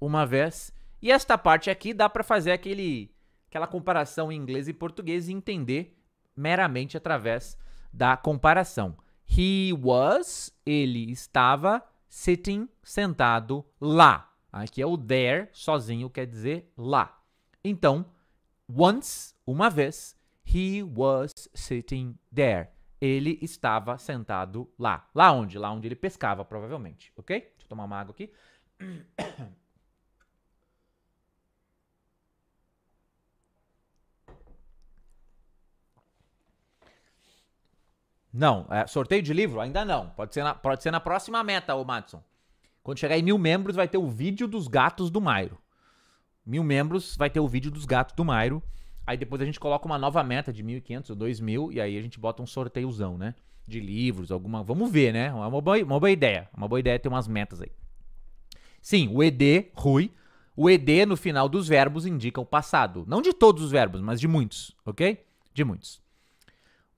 Uma vez. E esta parte aqui dá para fazer aquele, aquela comparação em inglês e português e entender meramente através da comparação. He was, ele estava sitting, sentado lá. Aqui é o there, sozinho, quer dizer lá. Então, once, uma vez, he was sitting there. Ele estava sentado lá. Lá onde? Lá onde ele pescava, provavelmente. Ok? Deixa eu tomar uma água aqui. Não, é, sorteio de livro? Ainda não. Pode ser, na, pode ser na próxima meta, o Madison. Quando chegar em mil membros, vai ter o vídeo dos gatos do Mairo mil membros, vai ter o vídeo dos gatos do Mairo. Aí depois a gente coloca uma nova meta de 1.500 ou 2.000 e aí a gente bota um sorteiozão, né? De livros, alguma. Vamos ver, né? É uma boa, uma boa ideia. Uma boa ideia ter umas metas aí. Sim, o ED, Rui. O ED no final dos verbos indica o passado. Não de todos os verbos, mas de muitos, ok? De muitos.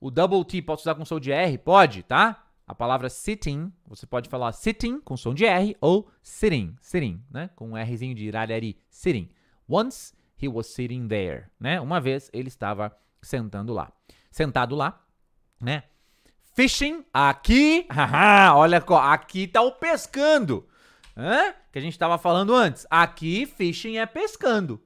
O double T pode usar com som de R? Pode, tá? A palavra sitting, você pode falar sitting com som de R ou sitting, sitting, né? Com um Rzinho de iralhari, sitting. Once he was sitting there, né? Uma vez ele estava sentando lá. Sentado lá, né? Fishing, aqui, haha, olha, aqui tá o pescando, né? Que a gente estava falando antes. Aqui, fishing é pescando.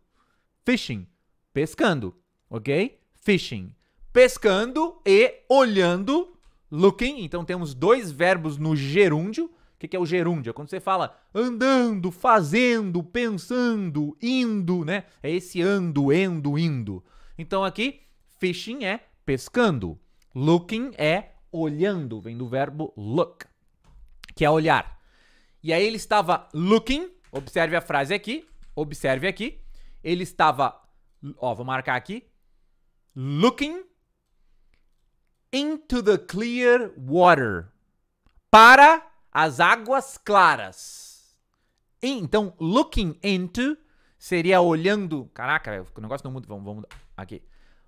Fishing, pescando, ok? Fishing, pescando e olhando, looking. Então temos dois verbos no gerúndio, o que, é o gerúndio? É quando você fala andando, fazendo, pensando, indo, né? É esse ando, endo, indo. Então aqui, fishing é pescando. Looking é olhando, vem do verbo look, que é olhar. E aí ele estava looking, observe a frase aqui, observe aqui. Ele estava, ó, vou marcar aqui, looking into the clear water. Para as águas claras. Então, looking into seria olhando. Caraca, o negócio não muda. Vamos, vamos mudar. Aqui.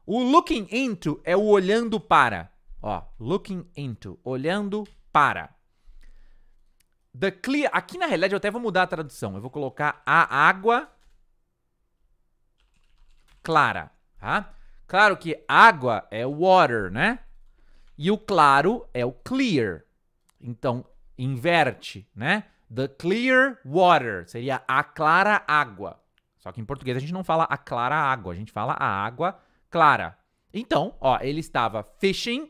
O looking into é o olhando para. Ó, looking into, olhando para. The clear. Aqui na realidade eu até vou mudar a tradução. Eu vou colocar a água clara, tá? Claro que água é water, né? E o claro é o clear. Então, inverte, né? The clear water seria a clara água. Só que em português a gente não fala a clara água, a gente fala a água clara. Então, ó, ele estava fishing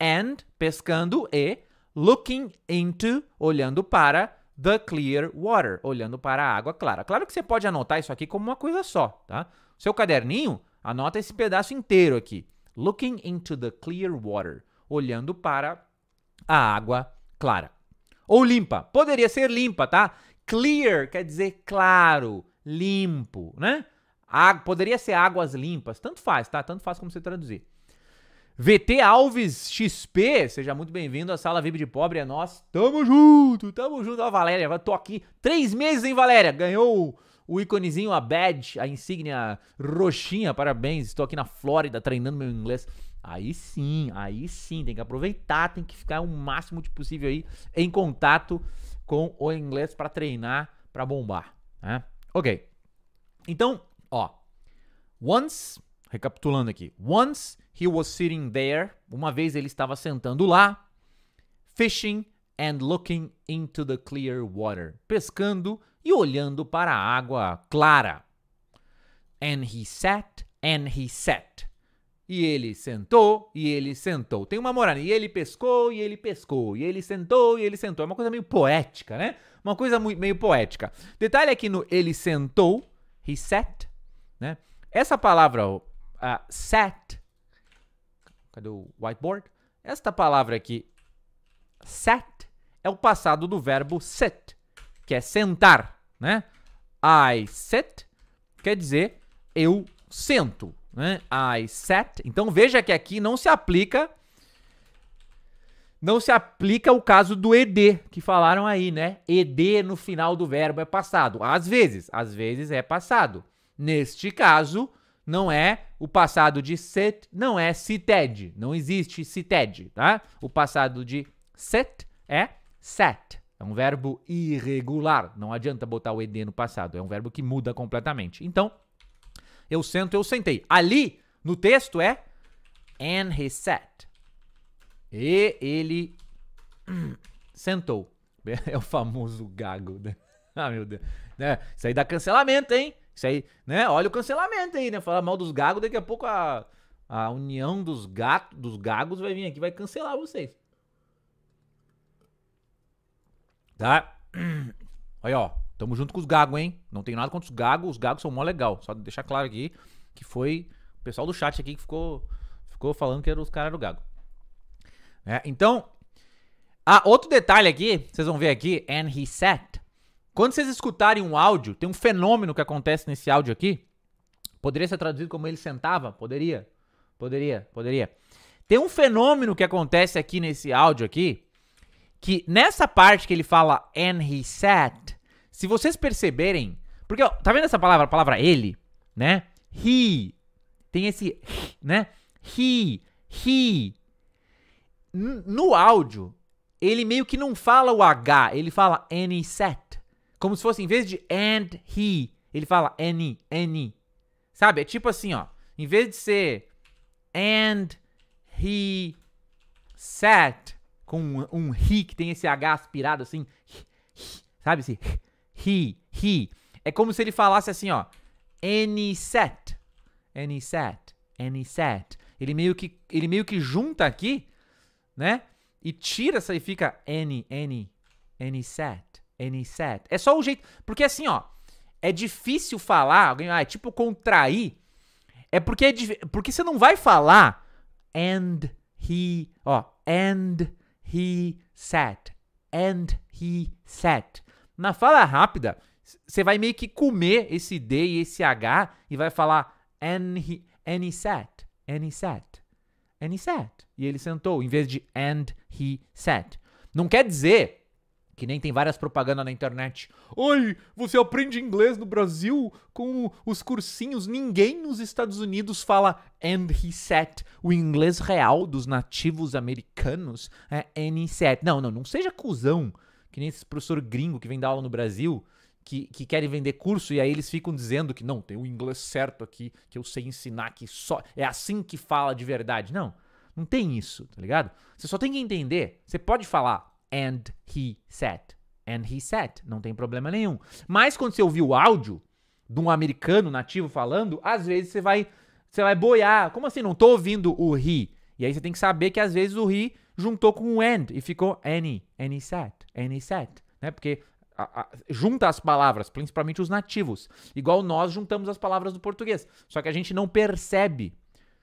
and pescando e looking into, olhando para the clear water, olhando para a água clara. Claro que você pode anotar isso aqui como uma coisa só, tá? Seu caderninho, anota esse pedaço inteiro aqui. Looking into the clear water, olhando para a água clara. Ou limpa. Poderia ser limpa, tá? Clear quer dizer claro, limpo, né? Águ poderia ser águas limpas, tanto faz, tá? Tanto faz como você traduzir. VT Alves XP, seja muito bem-vindo à Sala VIP de Pobre, é nós. Tamo junto, tamo junto. Ó, Valéria, tô aqui três meses, hein, Valéria? Ganhou o íconezinho, a badge, a insígnia roxinha, parabéns. Estou aqui na Flórida treinando meu inglês. Aí sim, aí sim, tem que aproveitar, tem que ficar o máximo de possível aí em contato com o inglês para treinar, para bombar, né? OK. Então, ó, once, recapitulando aqui. Once he was sitting there, uma vez ele estava sentando lá, fishing and looking into the clear water, pescando e olhando para a água clara. And he sat, and he sat. E ele sentou, e ele sentou. Tem uma morada. E ele pescou, e ele pescou. E ele sentou, e ele sentou. É uma coisa meio poética, né? Uma coisa meio poética. Detalhe aqui é no ele sentou, he sat, né? Essa palavra, uh, sat, cadê o whiteboard? Esta palavra aqui, sat, é o passado do verbo sit, que é sentar, né? I sit quer dizer eu sento. Né? I set. Então veja que aqui não se aplica não se aplica o caso do ED que falaram aí, né? ED no final do verbo é passado. Às vezes, às vezes é passado. Neste caso, não é o passado de set, não é cited, não existe cited, tá? O passado de set é set É um verbo irregular, não adianta botar o ED no passado, é um verbo que muda completamente. Então, eu sento, eu sentei. Ali, no texto, é And he sat. E ele hum, sentou. É o famoso gago, né? Ah, meu Deus. Né? Isso aí dá cancelamento, hein? Isso aí, né? Olha o cancelamento aí, né? Falar mal dos gagos, daqui a pouco a, a união dos gatos, dos gagos vai vir aqui, vai cancelar vocês. Tá? Olha, ó. Tamo junto com os gago hein? Não tem nada contra os gago os gago são mó legal. Só deixar claro aqui que foi o pessoal do chat aqui que ficou, ficou falando que eram os caras do gago. É, então, ah, outro detalhe aqui, vocês vão ver aqui, and he sat. Quando vocês escutarem um áudio, tem um fenômeno que acontece nesse áudio aqui. Poderia ser traduzido como ele sentava? Poderia. Poderia, poderia. Tem um fenômeno que acontece aqui nesse áudio aqui, que nessa parte que ele fala and he sat, se vocês perceberem, porque ó, tá vendo essa palavra, a palavra ele, né? He tem esse, né? He, he. No áudio, ele meio que não fala o H, ele fala any set. Como se fosse, em vez de and he, ele fala any, any. Sabe? É tipo assim, ó. Em vez de ser and he sat, com um, um he que tem esse H aspirado assim, sabe? Esse He, he. É como se ele falasse assim, ó. Any set. Any set. Any set. Ele meio que, ele meio que junta aqui, né? E tira essa e fica any, any, any set. Any set. É só o jeito. Porque assim, ó. É difícil falar. Alguém, ah, é tipo contrair. É porque, é porque você não vai falar and he, ó, and he sat, and he sat. Na fala rápida, você vai meio que comer esse D e esse H e vai falar any set, any set, any set. E ele sentou, em vez de and he sat. Não quer dizer que nem tem várias propagandas na internet. Oi, você aprende inglês no Brasil com os cursinhos. Ninguém nos Estados Unidos fala and he sat. O inglês real dos nativos americanos é any set. Não, não, não seja cuzão que nem esse professor gringo que vem dar aula no Brasil, que, que, querem vender curso e aí eles ficam dizendo que não, tem o inglês certo aqui, que eu sei ensinar, que só é assim que fala de verdade. Não, não tem isso, tá ligado? Você só tem que entender. Você pode falar and he said, and he said, não tem problema nenhum. Mas quando você ouvir o áudio de um americano nativo falando, às vezes você vai você vai boiar. Como assim? Não tô ouvindo o he. E aí você tem que saber que às vezes o he juntou com o and e ficou any. Anisette, set né? Porque a, a, junta as palavras, principalmente os nativos. Igual nós juntamos as palavras do português. Só que a gente não percebe.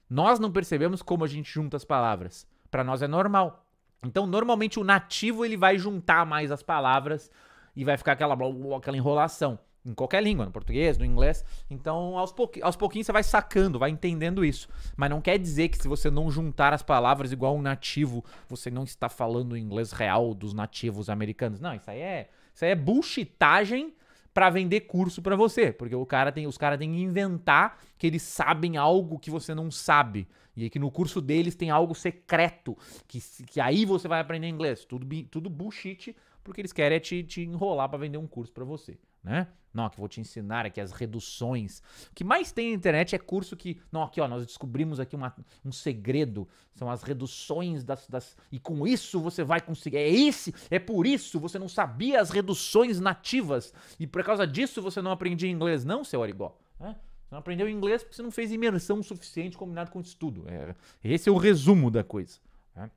Nós não percebemos como a gente junta as palavras. Para nós é normal. Então, normalmente o nativo ele vai juntar mais as palavras e vai ficar aquela aquela enrolação. Em qualquer língua, no português, no inglês. Então, aos, aos pouquinhos você vai sacando, vai entendendo isso. Mas não quer dizer que se você não juntar as palavras igual um nativo, você não está falando o inglês real dos nativos americanos. Não, isso aí é, isso aí é bullshitagem para vender curso para você, porque o cara tem, os caras têm que inventar que eles sabem algo que você não sabe. E que no curso deles tem algo secreto, que, que aí você vai aprender inglês. Tudo, tudo bullshit, porque eles querem é te, te enrolar para vender um curso para você né? Não, que vou te ensinar aqui as reduções. O que mais tem na internet é curso que. Não, aqui, ó, nós descobrimos aqui uma, um segredo. São as reduções das, das. E com isso você vai conseguir. É esse, é por isso você não sabia as reduções nativas. E por causa disso você não aprendia inglês, não, seu Arigó. Né? Você não aprendeu inglês porque você não fez imersão suficiente combinado com o estudo. É, esse é o resumo da coisa. Né?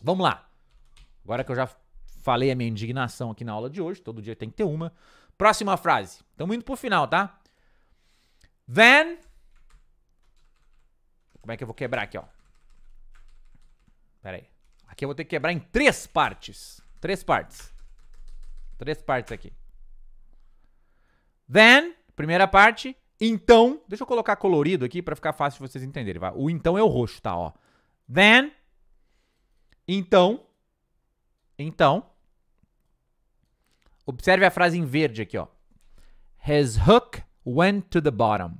Vamos lá. Agora que eu já falei a minha indignação aqui na aula de hoje, todo dia tem que ter uma. Próxima frase. Estamos indo pro final, tá? Then. Como é que eu vou quebrar aqui, ó? Pera aí. Aqui eu vou ter que quebrar em três partes. Três partes. Três partes aqui. Then, primeira parte. Então, deixa eu colocar colorido aqui para ficar fácil de vocês entenderem. O então é o roxo, tá? Ó. Then, então, então, Observe a frase em verde aqui, ó. His hook went to the bottom.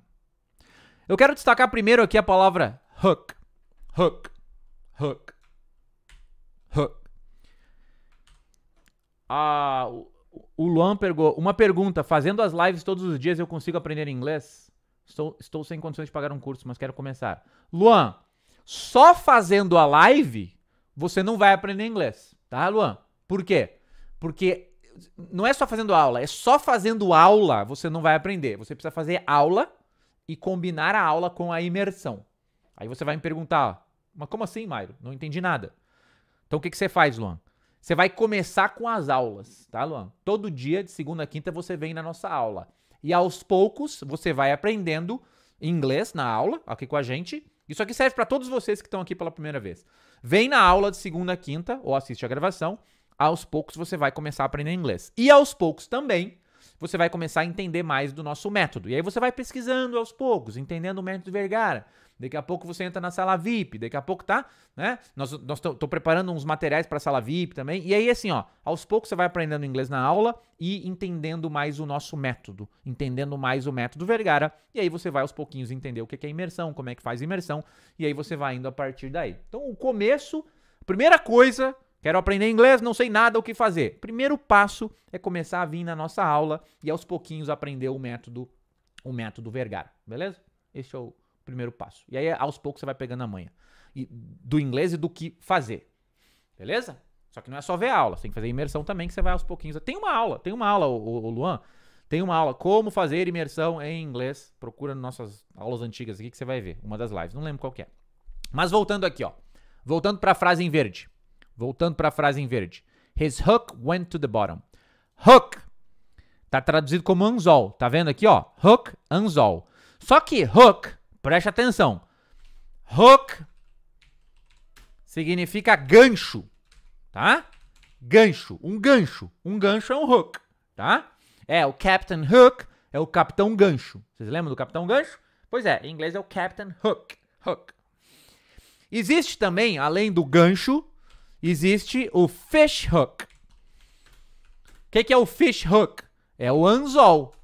Eu quero destacar primeiro aqui a palavra hook. Hook. Hook. Hook. Ah, o Luan perguntou uma pergunta. Fazendo as lives todos os dias eu consigo aprender inglês? Estou, estou sem condições de pagar um curso, mas quero começar. Luan, só fazendo a live você não vai aprender inglês, tá, Luan? Por quê? Porque não é só fazendo aula, é só fazendo aula você não vai aprender. Você precisa fazer aula e combinar a aula com a imersão. Aí você vai me perguntar, mas como assim, Mairo? Não entendi nada. Então o que, que você faz, Luan? Você vai começar com as aulas, tá, Luan? Todo dia, de segunda a quinta, você vem na nossa aula. E aos poucos, você vai aprendendo inglês na aula, aqui com a gente. Isso aqui serve para todos vocês que estão aqui pela primeira vez. Vem na aula de segunda a quinta, ou assiste a gravação, aos poucos você vai começar a aprender inglês. E aos poucos também você vai começar a entender mais do nosso método. E aí você vai pesquisando aos poucos, entendendo o método Vergara. Daqui a pouco você entra na sala VIP, daqui a pouco tá, né? Nós, nós tô, tô preparando uns materiais para sala VIP também. E aí assim, ó, aos poucos você vai aprendendo inglês na aula e entendendo mais o nosso método, entendendo mais o método Vergara. E aí você vai aos pouquinhos entender o que é imersão, como é que faz imersão. E aí você vai indo a partir daí. Então o começo, primeira coisa Quero aprender inglês, não sei nada o que fazer. Primeiro passo é começar a vir na nossa aula e aos pouquinhos aprender o método, o método Vergara, beleza? Esse é o primeiro passo. E aí aos poucos você vai pegando a manha e, do inglês e do que fazer. Beleza? Só que não é só ver a aula, você tem que fazer imersão também que você vai aos pouquinhos. Tem uma aula, tem uma aula, o, o Luan, tem uma aula como fazer imersão em inglês. Procura nossas aulas antigas aqui que você vai ver, uma das lives, não lembro qual é. Mas voltando aqui, ó. Voltando para a frase em verde. Voltando para a frase em verde. His hook went to the bottom. Hook tá traduzido como anzol, tá vendo aqui, ó? Hook, anzol. Só que hook, preste atenção. Hook significa gancho, tá? Gancho, um gancho, um gancho é um hook, tá? É, o Captain Hook é o Capitão Gancho. Vocês lembram do Capitão Gancho? Pois é, em inglês é o Captain Hook. Hook. Existe também, além do gancho, existe o fish hook. O que, que é o fish hook? É o anzol.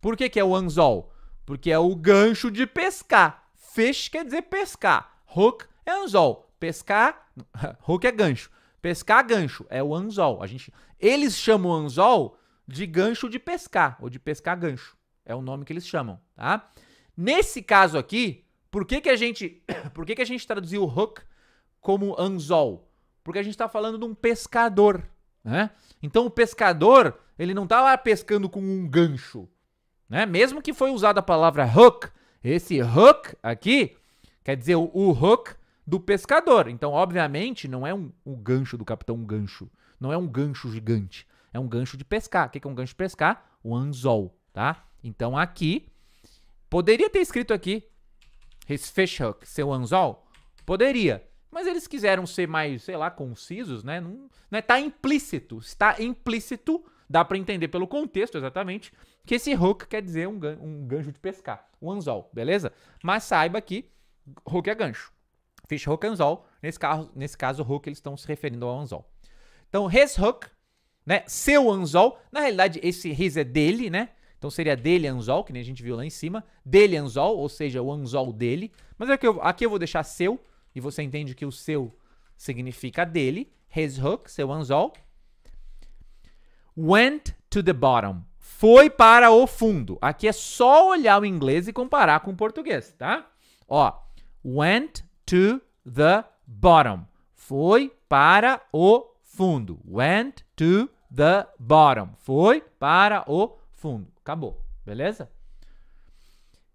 Por que, que é o anzol? Porque é o gancho de pescar. Fish quer dizer pescar. Hook é anzol. Pescar, hook é gancho. Pescar gancho é o anzol. A gente, eles chamam anzol de gancho de pescar ou de pescar gancho. É o nome que eles chamam, tá? Nesse caso aqui, por que, que a gente, por que, que a gente traduziu hook como anzol? Porque a gente está falando de um pescador, né? Então o pescador, ele não está lá pescando com um gancho, né? Mesmo que foi usada a palavra hook, esse hook aqui quer dizer o, o hook do pescador. Então, obviamente, não é um, um gancho do capitão um gancho, não é um gancho gigante, é um gancho de pescar. O que é um gancho de pescar? O anzol, tá? Então aqui poderia ter escrito aqui his fish hook, seu anzol, poderia. Mas eles quiseram ser mais, sei lá, concisos, né? Não, né? Tá implícito, está implícito, dá para entender pelo contexto exatamente, que esse hook quer dizer um, um gancho de pescar, um anzol, beleza? Mas saiba que hook é gancho. Fish hook é anzol, nesse, carro, nesse caso, hook eles estão se referindo ao anzol. Então, his hook, né? Seu anzol, na realidade esse his é dele, né? Então seria dele anzol, que nem a gente viu lá em cima, dele anzol, ou seja, o anzol dele. Mas aqui é eu, aqui eu vou deixar seu, e você entende que o seu significa dele, his hook, seu anzol, went to the bottom, foi para o fundo. Aqui é só olhar o inglês e comparar com o português, tá? Ó, went to the bottom, foi para o fundo. Went to the bottom, foi para o fundo. Acabou, beleza?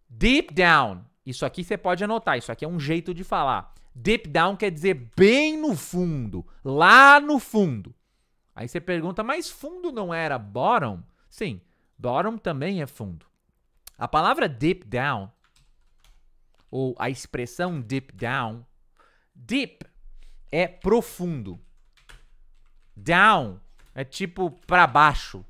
Deep down, isso aqui você pode anotar, isso aqui é um jeito de falar. Deep down quer dizer bem no fundo, lá no fundo. Aí você pergunta, mas fundo não era bottom? Sim, bottom também é fundo. A palavra deep down, ou a expressão deep down, deep é profundo. Down é tipo para baixo.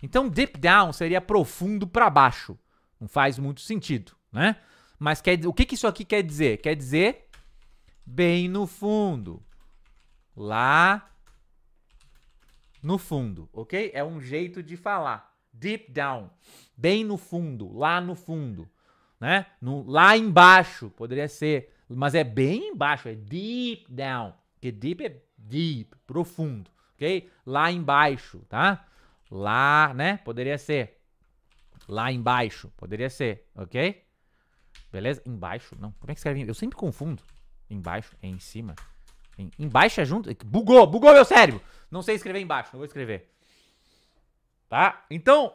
Então deep down seria profundo para baixo. Não faz muito sentido, né? Mas quer, o que, que isso aqui quer dizer? Quer dizer bem no fundo. Lá no fundo, ok? É um jeito de falar. Deep down. Bem no fundo, lá no fundo, né? No, lá embaixo poderia ser, mas é bem embaixo, é deep down. Porque deep é deep, profundo, ok? Lá embaixo, tá? Lá, né? Poderia ser. Lá embaixo, poderia ser, ok? Beleza? Embaixo? Não. Como é que escreve? Eu sempre confundo. Embaixo? É em cima? É em, embaixo é junto? Bugou, bugou meu cérebro! Não sei escrever embaixo, não vou escrever. Tá? Então,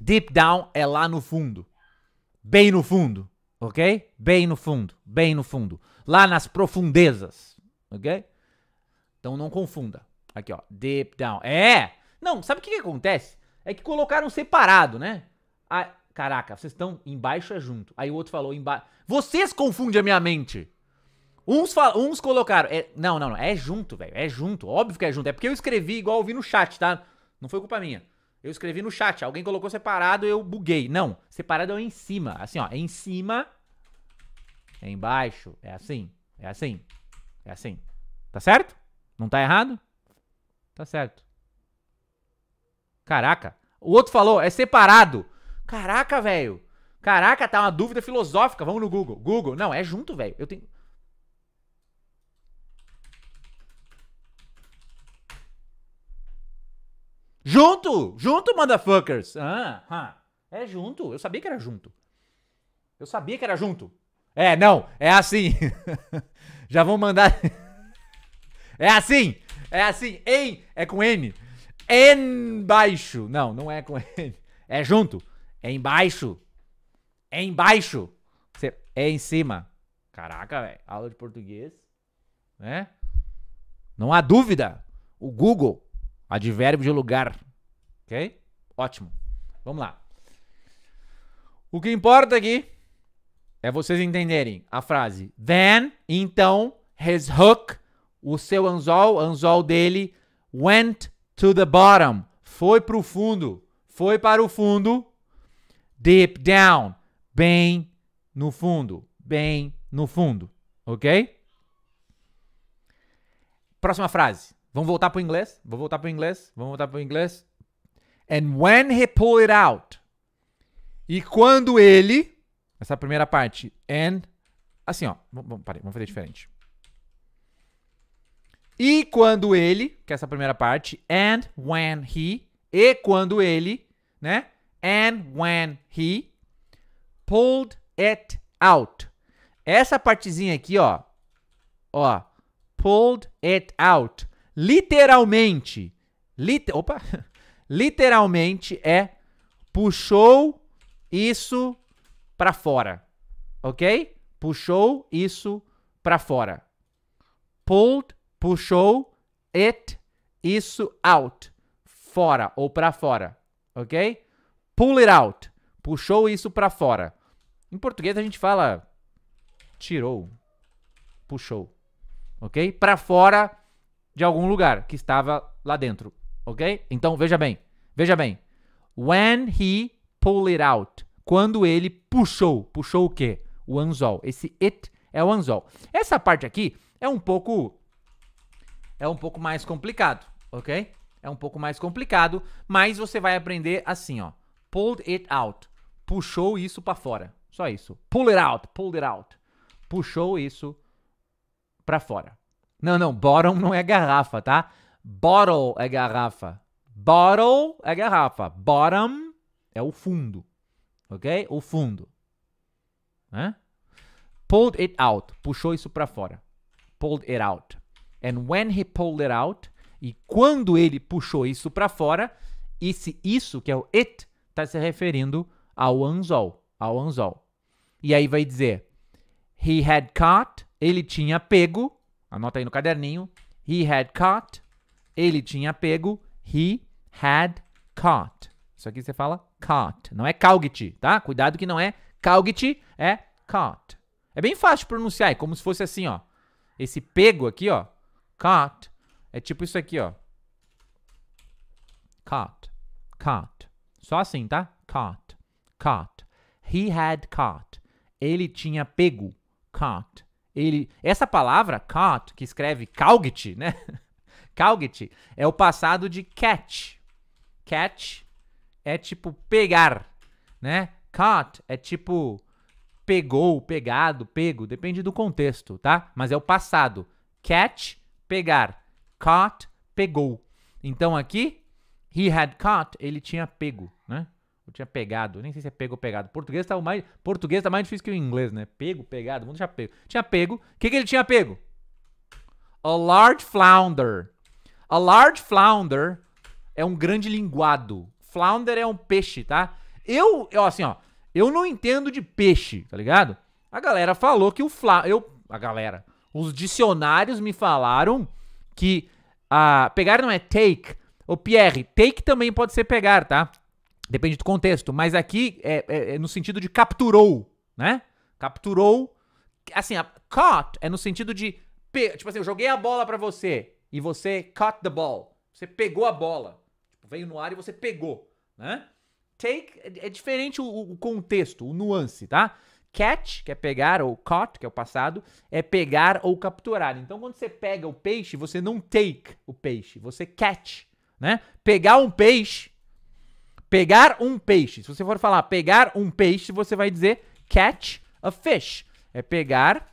deep down é lá no fundo. Bem no fundo, ok? Bem no fundo, bem no fundo. Lá nas profundezas, ok? Então não confunda. Aqui, ó. Deep down. É! Não, sabe o que, que acontece? É que colocaram separado, né? Ah, caraca, vocês estão embaixo é junto. Aí o outro falou embaixo. Vocês confundem a minha mente. Uns, fal... Uns colocaram. É... Não, não, não. É junto, velho. É junto. Óbvio que é junto. É porque eu escrevi igual eu vi no chat, tá? Não foi culpa minha. Eu escrevi no chat. Alguém colocou separado eu buguei. Não. Separado é em cima. Assim, ó. É em cima. É embaixo. É assim. É assim. É assim. Tá certo? Não tá errado? Tá certo. Caraca. O outro falou, é separado. Caraca, velho. Caraca, tá uma dúvida filosófica. Vamos no Google. Google. Não, é junto, velho. Eu tenho. Junto! Junto, motherfuckers! Ah, ah, é junto. Eu sabia que era junto. Eu sabia que era junto. É, não, é assim. Já vou mandar. é assim! É assim, em, é com N. Embaixo. Não, não é com N. É junto. É embaixo. É embaixo. É em cima. Caraca, velho. Aula de português. Né? Não há dúvida. O Google Advérbio de lugar. Ok? Ótimo. Vamos lá. O que importa aqui é vocês entenderem a frase then, então, his hook, o seu anzol, anzol dele, went to the bottom, foi para o fundo, foi para o fundo, deep down, bem no fundo, bem no fundo, ok? Próxima frase. Vamos voltar para o inglês? Vamos voltar para o inglês? Vamos voltar para o inglês? And when he pulled it out. E quando ele. Essa primeira parte. And. Assim, ó. Vamos, vamos fazer diferente. E quando ele. Que é essa primeira parte. And when he. E quando ele. Né? And when he. Pulled it out. Essa partezinha aqui, ó. Ó. Pulled it out literalmente, lit, opa, literalmente é puxou isso para fora, ok? Puxou isso para fora. Pulled, puxou it, isso out, fora ou para fora, ok? Pull it out, puxou isso para fora. Em português a gente fala tirou, puxou, ok? Para fora de algum lugar que estava lá dentro, ok? Então veja bem, veja bem. When he pulled it out. Quando ele puxou. Puxou o quê? O anzol. Esse it é o anzol. Essa parte aqui é um pouco. É um pouco mais complicado, ok? É um pouco mais complicado, mas você vai aprender assim, ó. Pulled it out. Puxou isso para fora. Só isso. Pull it out. Pulled it out. Puxou isso para fora. Não, não, bottom não é garrafa, tá? Bottle é garrafa. Bottle é garrafa. Bottom é o fundo. Ok? O fundo. Né? Pulled it out. Puxou isso para fora. Pulled it out. And when he pulled it out. E quando ele puxou isso para fora, esse isso, que é o it, está se referindo ao anzol. Ao anzol. E aí vai dizer: He had caught. Ele tinha pego Anota aí no caderninho. He had caught. Ele tinha pego. He had caught. Isso aqui você fala caught. Não é caught, tá? Cuidado que não é caught. é caught. É bem fácil de pronunciar, é como se fosse assim, ó. Esse pego aqui, ó. Caught. É tipo isso aqui, ó. Caught. Caught. Só assim, tá? Caught. Caught. He had caught. Ele tinha pego. Caught. Ele, essa palavra, caught, que escreve Calgit, né? Calgit é o passado de catch. Catch é tipo pegar, né? Caught é tipo pegou, pegado, pego, depende do contexto, tá? Mas é o passado. Catch, pegar. Caught, pegou. Então aqui, he had caught, ele tinha pego. Eu tinha pegado, nem sei se é pego ou pegado. Português tá, mais, português tá mais difícil que o inglês, né? Pego, pegado, vamos deixar pego. Tinha pego. O que, que ele tinha pego? A large flounder. A large flounder é um grande linguado. Flounder é um peixe, tá? Eu, eu assim, ó, eu não entendo de peixe, tá ligado? A galera falou que o fla, eu, a galera, os dicionários me falaram que a uh, pegar não é take. Ô Pierre, take também pode ser pegar, tá? Depende do contexto, mas aqui é, é, é no sentido de capturou, né? Capturou. Assim, a caught é no sentido de. Tipo assim, eu joguei a bola para você e você caught the ball. Você pegou a bola. Tipo, veio no ar e você pegou, né? Take é, é diferente o, o contexto, o nuance, tá? Catch, que é pegar, ou caught, que é o passado, é pegar ou capturar. Então, quando você pega o peixe, você não take o peixe, você catch, né? Pegar um peixe pegar um peixe. Se você for falar pegar um peixe, você vai dizer catch a fish. É pegar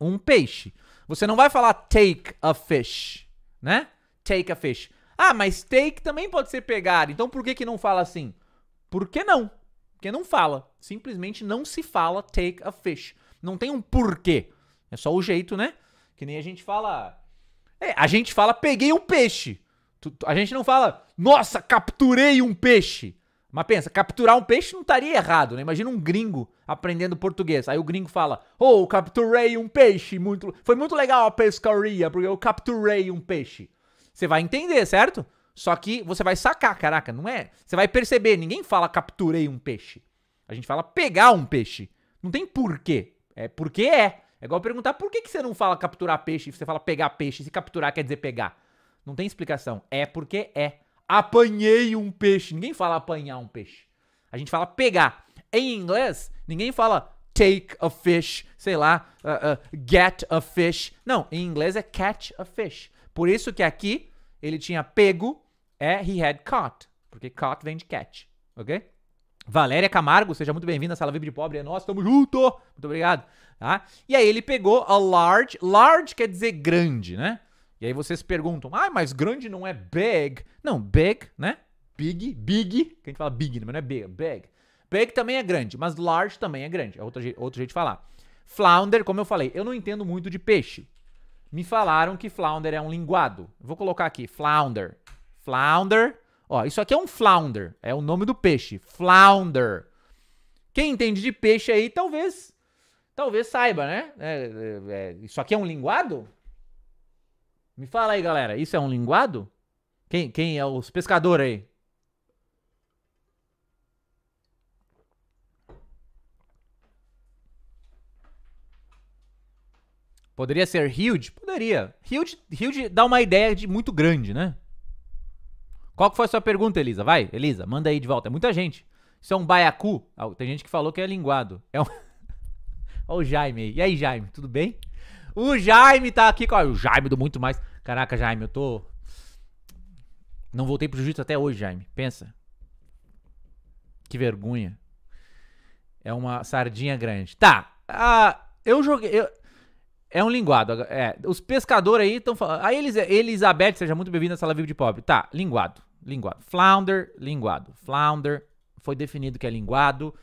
um peixe. Você não vai falar take a fish, né? Take a fish. Ah, mas take também pode ser pegar. Então por que que não fala assim? Por que não? Porque não fala. Simplesmente não se fala take a fish. Não tem um porquê. É só o jeito, né? Que nem a gente fala. É, a gente fala peguei um peixe. Tu, tu, a gente não fala, nossa, capturei um peixe. Mas pensa, capturar um peixe não estaria errado, né? Imagina um gringo aprendendo português. Aí o gringo fala, oh, capturei um peixe. muito Foi muito legal a pescaria, porque eu capturei um peixe. Você vai entender, certo? Só que você vai sacar, caraca, não é? Você vai perceber, ninguém fala capturei um peixe. A gente fala pegar um peixe. Não tem porquê. É porque é. É igual perguntar por que, que você não fala capturar peixe, você fala pegar peixe, se capturar quer dizer pegar. Não tem explicação. É porque é. Apanhei um peixe. Ninguém fala apanhar um peixe. A gente fala pegar. Em inglês, ninguém fala take a fish, sei lá, uh, uh, get a fish. Não, em inglês é catch a fish. Por isso que aqui ele tinha pego, é he had caught, porque caught vem de catch, ok? Valéria Camargo, seja muito bem-vinda à Sala VIP de Pobre, é nossa, tamo junto! Muito obrigado, tá? E aí ele pegou a large, large quer dizer grande, né? E aí vocês perguntam, ah, mas grande não é big. Não, big, né? Big, big, que a gente fala big, né? mas não é big, big. Big também é grande, mas large também é grande. É outro, outro jeito de falar. Flounder, como eu falei, eu não entendo muito de peixe. Me falaram que flounder é um linguado. Vou colocar aqui, flounder. Flounder. Ó, isso aqui é um flounder. É o nome do peixe. Flounder. Quem entende de peixe aí, talvez. Talvez saiba, né? É, é, é, isso aqui é um linguado? Me fala aí, galera, isso é um linguado? Quem, quem é os pescadores aí? Poderia ser huge? Poderia. Huge, huge dá uma ideia de muito grande, né? Qual que foi a sua pergunta, Elisa? Vai, Elisa, manda aí de volta. É muita gente. Isso é um baiacu? Ah, tem gente que falou que é linguado. É um... Olha o Jaime aí. E aí, Jaime, tudo bem? O Jaime tá aqui com. O Jaime do muito mais. Caraca, Jaime, eu tô. Não voltei pro jiu-jitsu até hoje, Jaime. Pensa. Que vergonha. É uma sardinha grande. Tá. Ah, eu joguei. Eu... É um linguado. É, os pescadores aí estão falando. Aí eles, Elizabeth, seja muito bem-vinda à sala viva de pobre. Tá, linguado. Linguado. Flounder, linguado. Flounder. Foi definido que é linguado.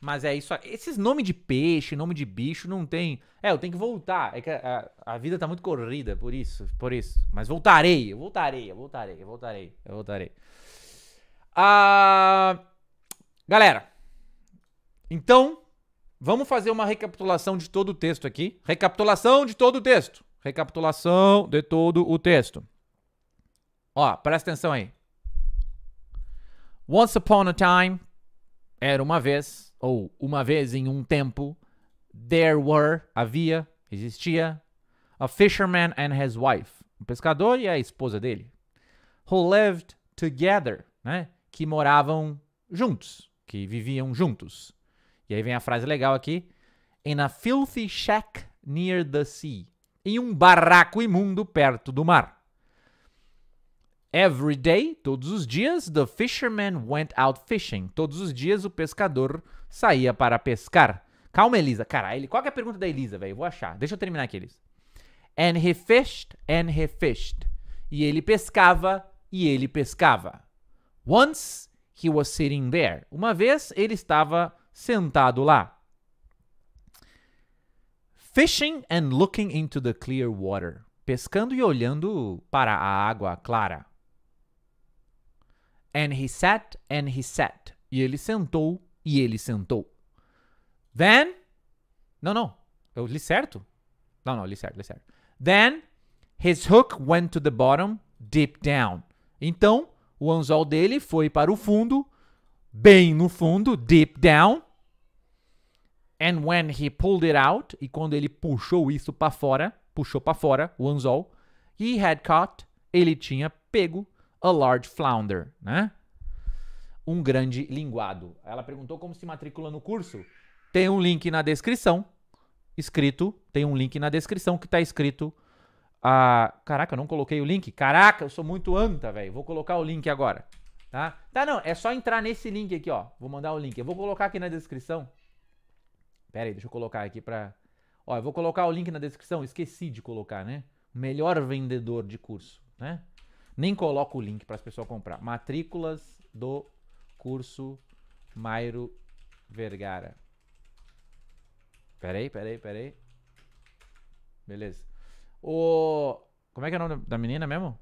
Mas é isso. Esses nomes de peixe, nome de bicho, não tem. É, eu tenho que voltar. É que a, a, vida tá muito corrida, por isso, por isso. Mas voltarei, eu voltarei, eu voltarei, eu voltarei, eu voltarei. Ah, galera, então vamos fazer uma recapitulação de todo o texto aqui. Recapitulação de todo o texto. Recapitulação de todo o texto. Ó, presta atenção aí. Once upon a time, era uma vez ou uma vez em um tempo, there were, havia, existia, a fisherman and his wife, um pescador e a esposa dele, who lived together, né? Que moravam juntos, que viviam juntos. E aí vem a frase legal aqui: in a filthy shack near the sea, em um barraco imundo perto do mar. Every day, todos os dias, the fisherman went out fishing. Todos os dias o pescador saía para pescar. Calma, Elisa. Cara, ele... qual é a pergunta da Elisa, velho? Vou achar. Deixa eu terminar aqui, Elisa. And he fished, and he fished. E ele pescava, e ele pescava. Once he was sitting there. Uma vez ele estava sentado lá. Fishing and looking into the clear water. Pescando e olhando para a água clara. And he sat, and he sat. E ele sentou, e ele sentou. Then. Não, não. Eu li certo? Não, não, li certo, li certo. Then his hook went to the bottom, deep down. Então, o anzol dele foi para o fundo, bem no fundo, deep down. And when he pulled it out, e quando ele puxou isso para fora, puxou para fora o anzol, he had caught, ele tinha pego a large flounder, né? Um grande linguado. Ela perguntou como se matricula no curso. Tem um link na descrição, escrito, tem um link na descrição que está escrito a... Caraca, eu não coloquei o link. Caraca, eu sou muito anta, velho. Vou colocar o link agora, tá? Tá, não, é só entrar nesse link aqui, ó. Vou mandar o link. Eu vou colocar aqui na descrição. Pera aí, deixa eu colocar aqui pra... Ó, eu vou colocar o link na descrição. Esqueci de colocar, né? Melhor vendedor de curso, né? Nem coloco o link para as pessoas comprar. Matrículas do curso Mairo Vergara. Peraí, peraí, peraí. Beleza. O. Como é que é o nome da menina mesmo?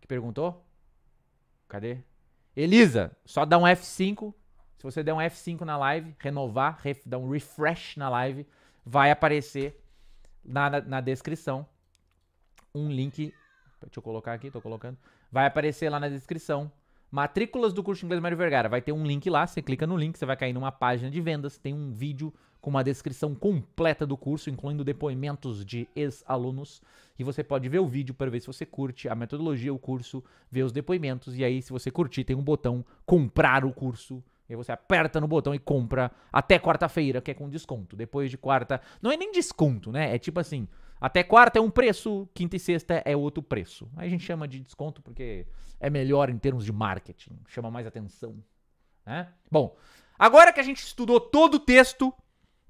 Que perguntou? Cadê? Elisa, só dá um F5. Se você der um F5 na live, renovar, ref, dar um refresh na live, vai aparecer na, na, na descrição um link Deixa eu colocar aqui, tô colocando. Vai aparecer lá na descrição. Matrículas do curso de inglês Mário Vergara. Vai ter um link lá, você clica no link, você vai cair numa página de vendas, tem um vídeo com uma descrição completa do curso, incluindo depoimentos de ex-alunos. E você pode ver o vídeo para ver se você curte a metodologia, o curso, ver os depoimentos. E aí, se você curtir, tem um botão comprar o curso. E aí você aperta no botão e compra até quarta-feira, que é com desconto. Depois de quarta. Não é nem desconto, né? É tipo assim. Até quarta é um preço, quinta e sexta é outro preço. Aí a gente chama de desconto porque é melhor em termos de marketing, chama mais atenção. Né? Bom, agora que a gente estudou todo o texto,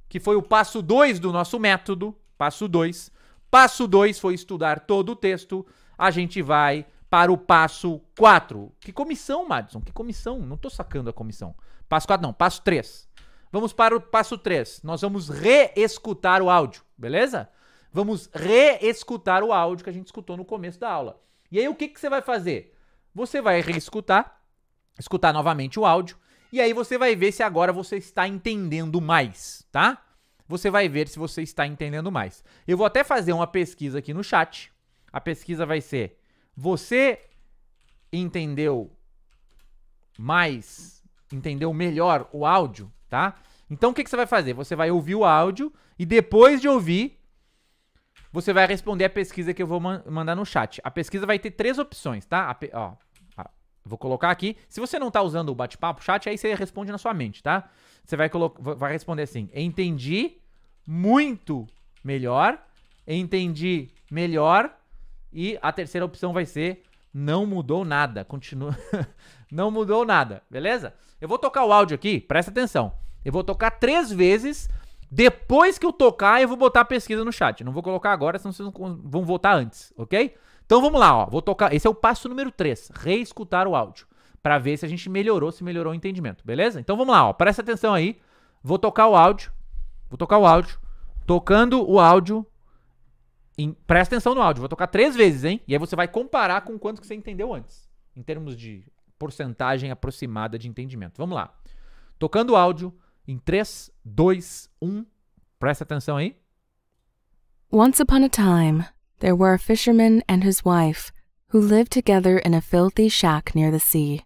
que foi o passo 2 do nosso método, passo 2. Passo 2 foi estudar todo o texto. A gente vai para o passo 4. Que comissão, Madison? Que comissão? Não estou sacando a comissão. Passo 4 não, passo 3. Vamos para o passo 3. Nós vamos reescutar o áudio, beleza? Vamos reescutar o áudio que a gente escutou no começo da aula. E aí o que, que você vai fazer? Você vai reescutar, escutar novamente o áudio, e aí você vai ver se agora você está entendendo mais, tá? Você vai ver se você está entendendo mais. Eu vou até fazer uma pesquisa aqui no chat. A pesquisa vai ser: você entendeu mais, entendeu melhor o áudio, tá? Então o que, que você vai fazer? Você vai ouvir o áudio e depois de ouvir, você vai responder a pesquisa que eu vou man mandar no chat. A pesquisa vai ter três opções, tá? ó, Vou colocar aqui. Se você não tá usando o bate-papo, chat, aí você responde na sua mente, tá? Você vai, vai responder assim: entendi muito melhor, entendi melhor. E a terceira opção vai ser: não mudou nada. Continua. não mudou nada, beleza? Eu vou tocar o áudio aqui, presta atenção. Eu vou tocar três vezes depois que eu tocar, eu vou botar a pesquisa no chat. não vou colocar agora, senão vocês vão votar antes, ok? Então vamos lá, ó. Vou tocar. Esse é o passo número 3, reescutar o áudio. para ver se a gente melhorou, se melhorou o entendimento, beleza? Então vamos lá, ó. Presta atenção aí. Vou tocar o áudio. Vou tocar o áudio. Tocando o áudio. Em... Presta atenção no áudio. Vou tocar três vezes, hein? E aí você vai comparar com quanto que você entendeu antes. Em termos de porcentagem aproximada de entendimento. Vamos lá. Tocando o áudio Em 3, 2, 1, presta atenção aí. Once upon a time, there were a fisherman and his wife who lived together in a filthy shack near the sea.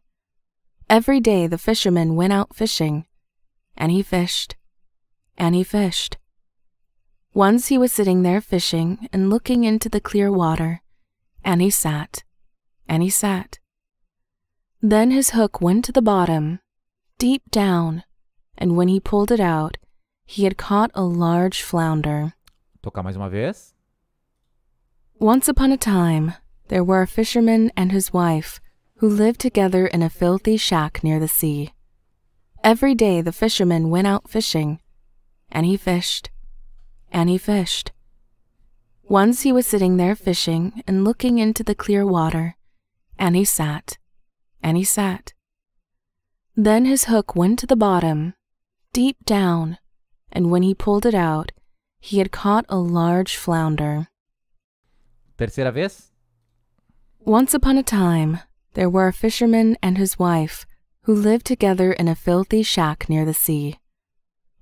Every day the fisherman went out fishing, and he fished, and he fished. Once he was sitting there fishing and looking into the clear water, and he sat, and he sat. Then his hook went to the bottom, deep down, and when he pulled it out, he had caught a large flounder. Tocar mais uma vez. Once upon a time, there were a fisherman and his wife who lived together in a filthy shack near the sea. Every day the fisherman went out fishing, and he fished, and he fished. Once he was sitting there fishing and looking into the clear water, and he sat, and he sat. Then his hook went to the bottom, deep down, and when he pulled it out, he had caught a large flounder. Tercera vez. Once upon a time, there were a fisherman and his wife who lived together in a filthy shack near the sea.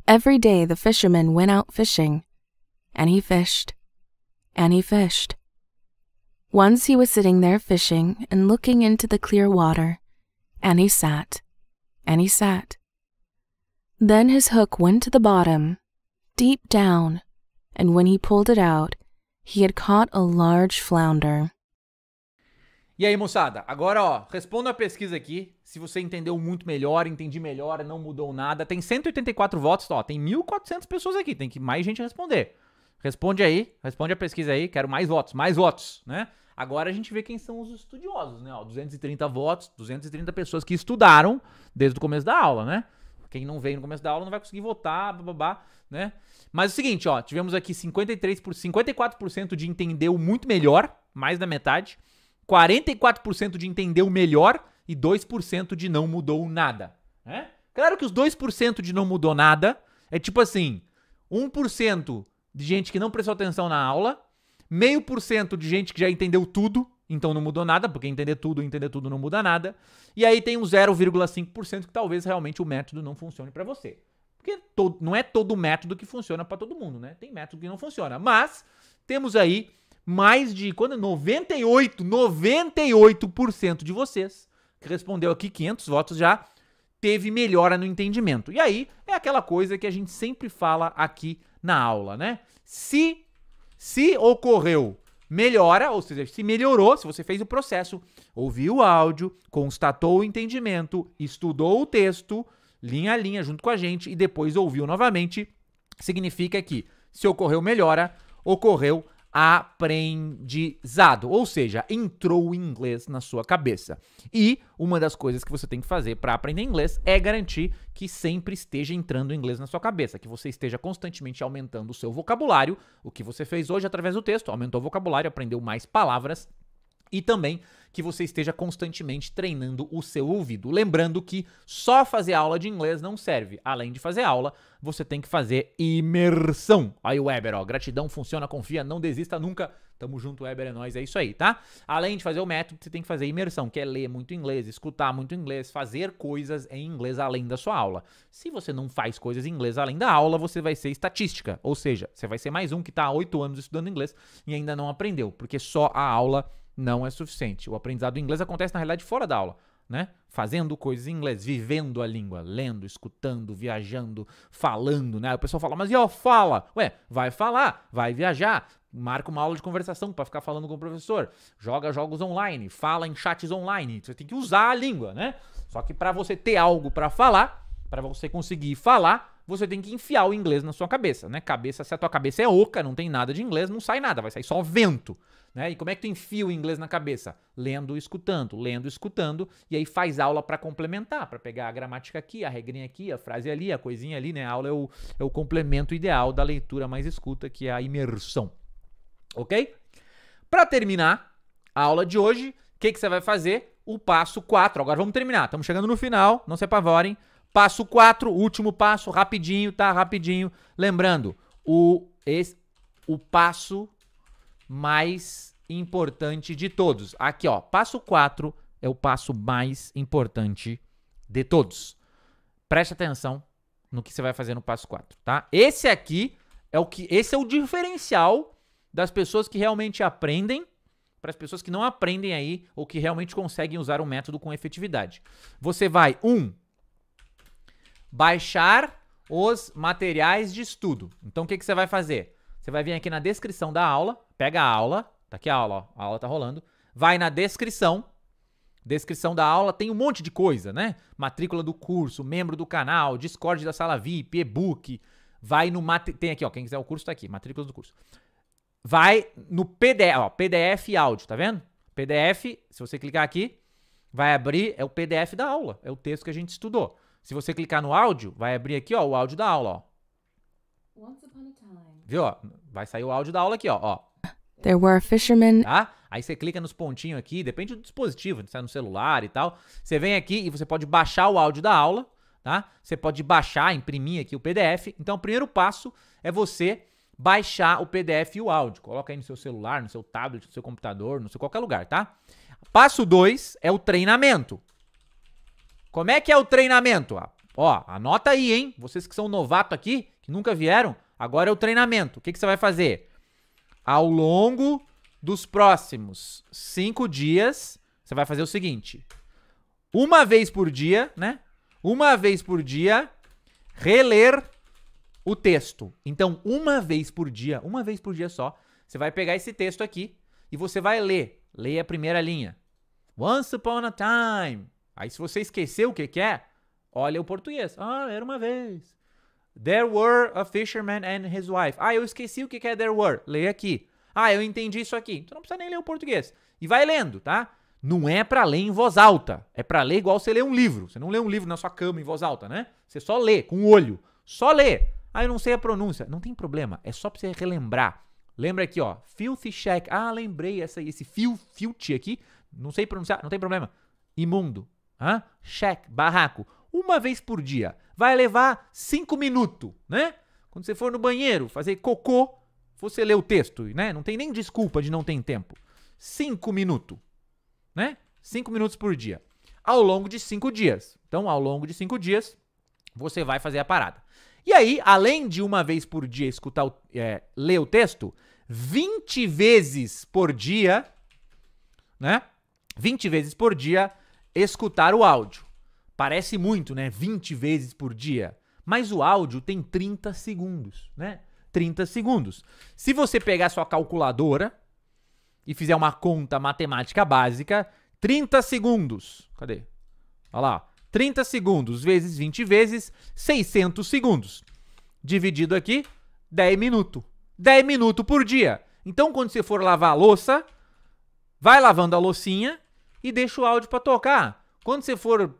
Every day the fisherman went out fishing, and he fished, and he fished. Once he was sitting there fishing and looking into the clear water, and he sat, and he sat, Then his hook went to the bottom, deep down, and when he pulled it out, he had caught a large flounder. E aí, moçada, agora ó, respondo a pesquisa aqui. Se você entendeu muito melhor, entendi melhor, não mudou nada. Tem 184 votos, ó, tem 1.400 pessoas aqui, tem que mais gente responder. Responde aí, responde a pesquisa aí, quero mais votos, mais votos, né? Agora a gente vê quem são os estudiosos, né? Ó, 230 votos, 230 pessoas que estudaram desde o começo da aula, né? Quem não veio no começo da aula não vai conseguir votar, babá, né? Mas é o seguinte, ó, tivemos aqui 53 por 54% de entender o muito melhor, mais da metade, 44% de entender o melhor e 2% de não mudou nada, né? Claro que os 2% de não mudou nada é tipo assim, 1% de gente que não prestou atenção na aula, meio por cento de gente que já entendeu tudo, então não mudou nada, porque entender tudo, entender tudo não muda nada. E aí tem um 0,5% que talvez realmente o método não funcione para você. Porque todo, não é todo método que funciona para todo mundo, né? Tem método que não funciona. Mas temos aí mais de quando 98, é 98% de vocês que respondeu aqui 500 votos já teve melhora no entendimento. E aí é aquela coisa que a gente sempre fala aqui na aula, né? Se se ocorreu melhora, ou seja, se melhorou, se você fez o processo, ouviu o áudio, constatou o entendimento, estudou o texto, linha a linha junto com a gente e depois ouviu novamente, significa que se ocorreu melhora, ocorreu aprendizado, ou seja, entrou o inglês na sua cabeça. E uma das coisas que você tem que fazer para aprender inglês é garantir que sempre esteja entrando o inglês na sua cabeça, que você esteja constantemente aumentando o seu vocabulário, o que você fez hoje através do texto, aumentou o vocabulário, aprendeu mais palavras e também que você esteja constantemente treinando o seu ouvido. Lembrando que só fazer aula de inglês não serve. Além de fazer aula, você tem que fazer imersão. Aí o Weber, ó, gratidão funciona, confia, não desista nunca. Tamo junto, Weber, é nóis, é isso aí, tá? Além de fazer o método, você tem que fazer imersão, que é ler muito inglês, escutar muito inglês, fazer coisas em inglês além da sua aula. Se você não faz coisas em inglês além da aula, você vai ser estatística, ou seja, você vai ser mais um que tá há oito anos estudando inglês e ainda não aprendeu, porque só a aula não é suficiente. O aprendizado do inglês acontece, na realidade, fora da aula. Né? Fazendo coisas em inglês, vivendo a língua, lendo, escutando, viajando, falando, né? O pessoal fala, mas e ó, fala? Ué, vai falar, vai viajar, marca uma aula de conversação para ficar falando com o professor, joga jogos online, fala em chats online. Você tem que usar a língua, né? Só que para você ter algo para falar, para você conseguir falar, você tem que enfiar o inglês na sua cabeça, né? Cabeça, se a tua cabeça é oca, não tem nada de inglês, não sai nada, vai sair só vento, né? E como é que tu enfia o inglês na cabeça? Lendo, escutando, lendo, escutando, e aí faz aula para complementar, para pegar a gramática aqui, a regrinha aqui, a frase ali, a coisinha ali, né? A aula é o, é o complemento ideal da leitura mais escuta, que é a imersão. OK? Para terminar a aula de hoje, o que, que você vai fazer? O passo 4. Agora vamos terminar. Estamos chegando no final, não se apavorem. Passo 4, último passo, rapidinho, tá? Rapidinho. Lembrando, o, esse, o passo mais importante de todos. Aqui, ó, passo 4 é o passo mais importante de todos. Preste atenção no que você vai fazer no passo 4, tá? Esse aqui é o que esse é o diferencial das pessoas que realmente aprendem para as pessoas que não aprendem aí ou que realmente conseguem usar o método com efetividade. Você vai um baixar os materiais de estudo. Então, o que, que você vai fazer? Você vai vir aqui na descrição da aula, pega a aula, tá aqui a aula, ó, a aula tá rolando, vai na descrição, descrição da aula tem um monte de coisa, né? Matrícula do curso, membro do canal, Discord da sala VIP, e-book, vai no... Tem aqui, ó, quem quiser o curso tá aqui, matrícula do curso. Vai no PDF, ó, PDF áudio, tá vendo? PDF, se você clicar aqui, vai abrir, é o PDF da aula, é o texto que a gente estudou. Se você clicar no áudio, vai abrir aqui, ó, o áudio da aula, ó. Viu, ó? Vai sair o áudio da aula aqui, ó, ó. There were fishermen. Tá? Aí você clica nos pontinhos aqui, depende do dispositivo, né? sai é no celular e tal. Você vem aqui e você pode baixar o áudio da aula, tá? Você pode baixar, imprimir aqui o PDF. Então, o primeiro passo é você baixar o PDF e o áudio. Coloca aí no seu celular, no seu tablet, no seu computador, no seu qualquer lugar, tá? Passo 2 é o treinamento. Como é que é o treinamento? Ah, ó, anota aí, hein? Vocês que são novato aqui, que nunca vieram, agora é o treinamento. O que, que você vai fazer? Ao longo dos próximos cinco dias, você vai fazer o seguinte: uma vez por dia, né? Uma vez por dia, reler o texto. Então, uma vez por dia, uma vez por dia só, você vai pegar esse texto aqui e você vai ler. Leia a primeira linha. Once upon a time. Aí se você esqueceu o que, que é, olha o português. Ah, era uma vez. There were a fisherman and his wife. Ah, eu esqueci o que, que é there were. Leia aqui. Ah, eu entendi isso aqui. Então não precisa nem ler o português. E vai lendo, tá? Não é para ler em voz alta. É para ler igual você lê um livro. Você não lê um livro na sua cama em voz alta, né? Você só lê com o olho. Só lê. Ah, eu não sei a pronúncia. Não tem problema. É só pra você relembrar. Lembra aqui, ó. Filthy shack. Ah, lembrei essa, esse fil, filthy aqui. Não sei pronunciar. Não tem problema. Imundo. Hã? Shack, barraco. Uma vez por dia. Vai levar cinco minutos, né? Quando você for no banheiro fazer cocô, você lê o texto, né? Não tem nem desculpa de não ter tempo. Cinco minutos, né? Cinco minutos por dia. Ao longo de cinco dias. Então, ao longo de cinco dias, você vai fazer a parada. E aí, além de uma vez por dia escutar, o, é, ler o texto, 20 vezes por dia, né? 20 vezes por dia, escutar o áudio. Parece muito, né? 20 vezes por dia. Mas o áudio tem 30 segundos, né? 30 segundos. Se você pegar sua calculadora e fizer uma conta matemática básica, 30 segundos. Cadê? Olha lá. 30 segundos vezes 20 vezes 600 segundos. Dividido aqui, 10 minutos. 10 minutos por dia. Então, quando você for lavar a louça, vai lavando a loucinha e deixa o áudio para tocar. Quando você for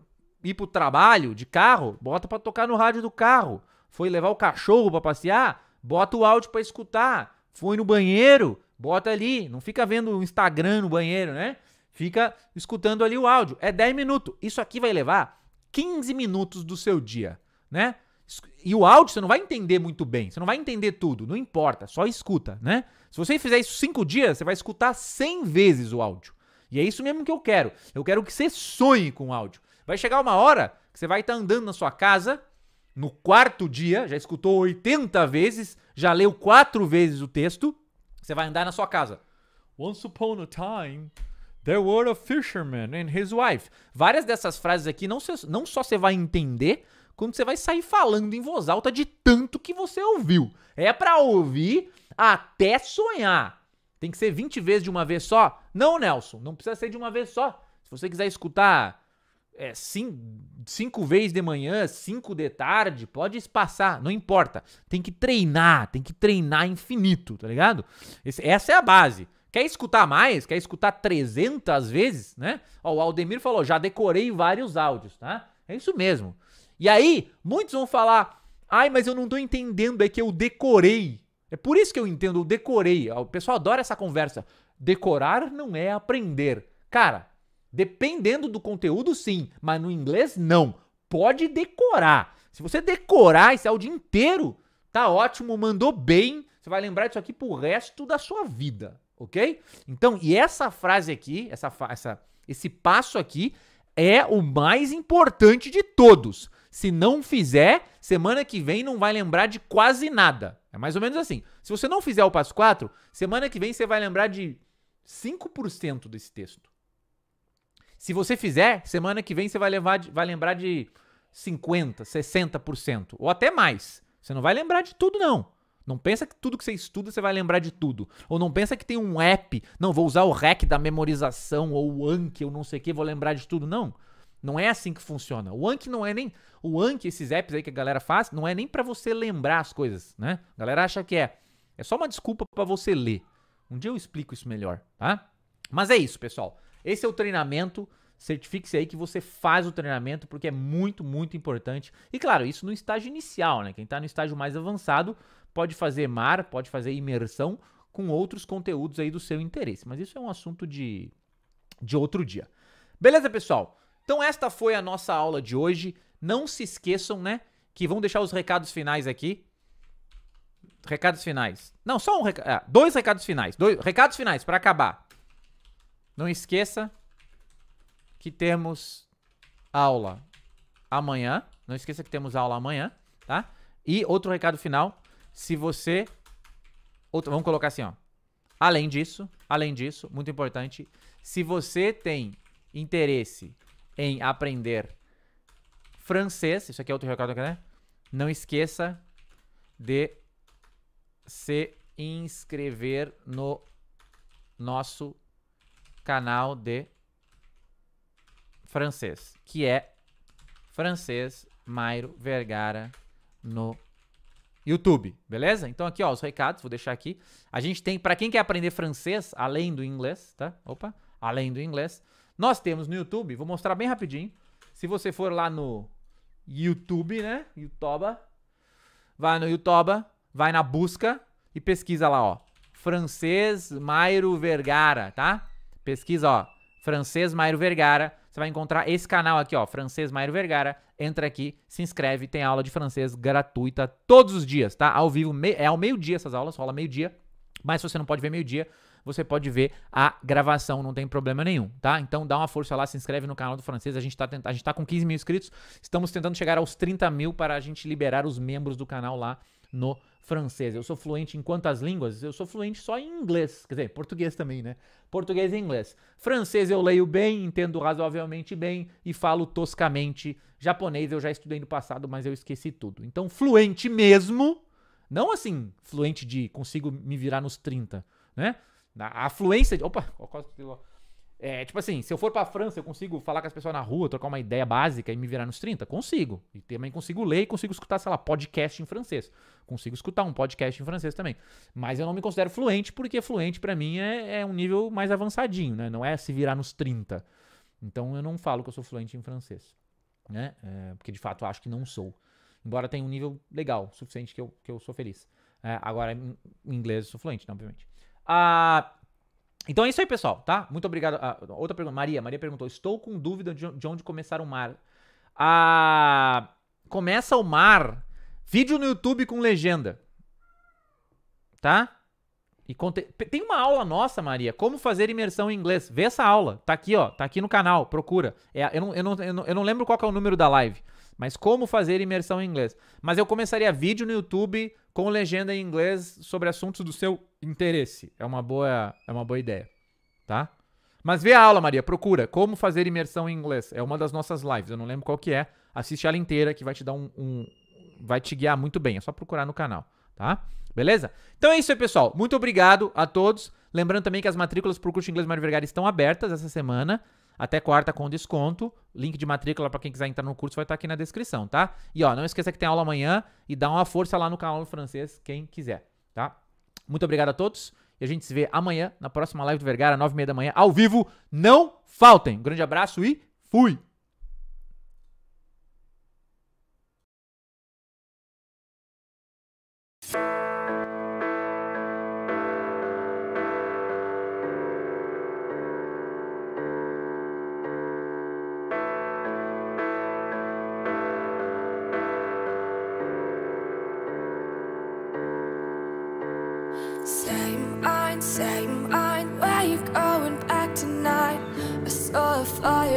ir pro trabalho de carro, bota para tocar no rádio do carro. Foi levar o cachorro para passear, bota o áudio para escutar. Foi no banheiro, bota ali, não fica vendo o Instagram no banheiro, né? Fica escutando ali o áudio. É 10 minutos. Isso aqui vai levar 15 minutos do seu dia, né? E o áudio você não vai entender muito bem, você não vai entender tudo, não importa, só escuta, né? Se você fizer isso 5 dias, você vai escutar 100 vezes o áudio. E é isso mesmo que eu quero. Eu quero que você sonhe com áudio. Vai chegar uma hora que você vai estar tá andando na sua casa, no quarto dia, já escutou 80 vezes, já leu quatro vezes o texto, você vai andar na sua casa. Once upon a time, there were a fisherman and his wife. Várias dessas frases aqui não, se, não só você vai entender, quando você vai sair falando em voz alta de tanto que você ouviu. É para ouvir até sonhar. Tem que ser 20 vezes de uma vez só? Não, Nelson, não precisa ser de uma vez só. Se você quiser escutar é, cinco, cinco vezes de manhã, cinco de tarde, pode espaçar, não importa. Tem que treinar, tem que treinar infinito, tá ligado? Esse, essa é a base. Quer escutar mais? Quer escutar 300 vezes, né? Ó, o Aldemir falou, já decorei vários áudios, tá? É isso mesmo. E aí, muitos vão falar, ai, mas eu não tô entendendo, é que eu decorei. É por isso que eu entendo, eu decorei. Ah, o pessoal adora essa conversa. Decorar não é aprender. Cara, dependendo do conteúdo, sim, mas no inglês, não. Pode decorar. Se você decorar esse áudio inteiro, tá ótimo, mandou bem. Você vai lembrar disso aqui pro resto da sua vida, ok? Então, e essa frase aqui, essa, essa, esse passo aqui, é o mais importante de todos. Se não fizer, semana que vem não vai lembrar de quase nada. É mais ou menos assim. Se você não fizer o passo 4, semana que vem você vai lembrar de 5% desse texto. Se você fizer, semana que vem você vai, levar de, vai lembrar de 50%, 60% ou até mais. Você não vai lembrar de tudo, não. Não pensa que tudo que você estuda você vai lembrar de tudo. Ou não pensa que tem um app, não, vou usar o REC da memorização ou o Anki ou não sei o que, vou lembrar de tudo. Não. Não é assim que funciona. O Anki não é nem. O Anki, esses apps aí que a galera faz, não é nem para você lembrar as coisas, né? A galera acha que é. É só uma desculpa para você ler. Um dia eu explico isso melhor, tá? Mas é isso, pessoal. Esse é o treinamento. Certifique-se aí que você faz o treinamento, porque é muito, muito importante. E claro, isso no estágio inicial, né? Quem está no estágio mais avançado pode fazer mar, pode fazer imersão com outros conteúdos aí do seu interesse. Mas isso é um assunto de, de outro dia. Beleza, pessoal? Então esta foi a nossa aula de hoje. Não se esqueçam, né, que vão deixar os recados finais aqui. Recados finais. Não, só um recado. Ah, dois recados finais. Dois recados finais para acabar. Não esqueça que temos aula amanhã. Não esqueça que temos aula amanhã, tá? E outro recado final, se você outro, vamos colocar assim, ó. Além disso, além disso, muito importante, se você tem interesse em aprender francês. Isso aqui é outro recado, né? Não esqueça de se inscrever no nosso canal de francês, que é francês Mairo Vergara no YouTube, beleza? Então aqui ó, os recados, vou deixar aqui. A gente tem para quem quer aprender francês além do inglês, tá? Opa, além do inglês, nós temos no YouTube, vou mostrar bem rapidinho. Se você for lá no YouTube, né? Youtuba. Vai no YouTube, vai na busca e pesquisa lá, ó. Francês Mairo Vergara, tá? Pesquisa, ó. Francês Mairo Vergara. Você vai encontrar esse canal aqui, ó. Francês Mairo Vergara. Entra aqui, se inscreve. Tem aula de francês gratuita todos os dias, tá? Ao vivo, é ao meio-dia essas aulas, rola meio-dia. Mas se você não pode ver meio-dia, você pode ver a gravação, não tem problema nenhum, tá? Então dá uma força lá, se inscreve no canal do francês. A gente tá, tenta, a gente tá com 15 mil inscritos, estamos tentando chegar aos 30 mil para a gente liberar os membros do canal lá no francês. Eu sou fluente em quantas línguas? Eu sou fluente só em inglês, quer dizer, português também, né? Português e inglês. Francês eu leio bem, entendo razoavelmente bem e falo toscamente. Japonês eu já estudei no passado, mas eu esqueci tudo. Então, fluente mesmo, não assim, fluente de consigo me virar nos 30, né? A afluência de. Opa, é, tipo assim, se eu for pra França, eu consigo falar com as pessoas na rua, trocar uma ideia básica e me virar nos 30? Consigo. E também consigo ler e consigo escutar, sei lá, podcast em francês. Consigo escutar um podcast em francês também. Mas eu não me considero fluente, porque fluente para mim é, é, um nível mais avançadinho, né? Não é se virar nos 30. Então eu não falo que eu sou fluente em francês. Né? É, porque de fato acho que não sou. Embora tenha um nível legal, suficiente que eu, que eu sou feliz. É, agora, em inglês eu sou fluente, né? obviamente. Ah, então é isso aí, pessoal, tá? Muito obrigado. Ah, outra pergunta. Maria. Maria perguntou: Estou com dúvida de onde começar o mar. Ah, começa o mar. Vídeo no YouTube com legenda. Tá? E conte... Tem uma aula nossa, Maria, como fazer imersão em inglês. Vê essa aula. Tá aqui, ó. Tá aqui no canal. Procura. É, eu, não, eu, não, eu, não, eu não lembro qual é o número da live. Mas como fazer imersão em inglês? Mas eu começaria vídeo no YouTube com legenda em inglês sobre assuntos do seu interesse. É uma boa, é uma boa ideia, tá? Mas vê a aula, Maria, procura como fazer imersão em inglês. É uma das nossas lives, eu não lembro qual que é. Assiste ela inteira que vai te dar um, um vai te guiar muito bem. É só procurar no canal, tá? Beleza? Então é isso aí, pessoal. Muito obrigado a todos. Lembrando também que as matrículas para o curso de inglês Mário Vergara estão abertas essa semana até quarta com desconto. Link de matrícula para quem quiser entrar no curso vai estar tá aqui na descrição, tá? E ó, não esqueça que tem aula amanhã e dá uma força lá no canal francês, quem quiser, tá? Muito obrigado a todos e a gente se vê amanhã na próxima live do Vergara, nove e meia da manhã, ao vivo. Não faltem! Um grande abraço e fui!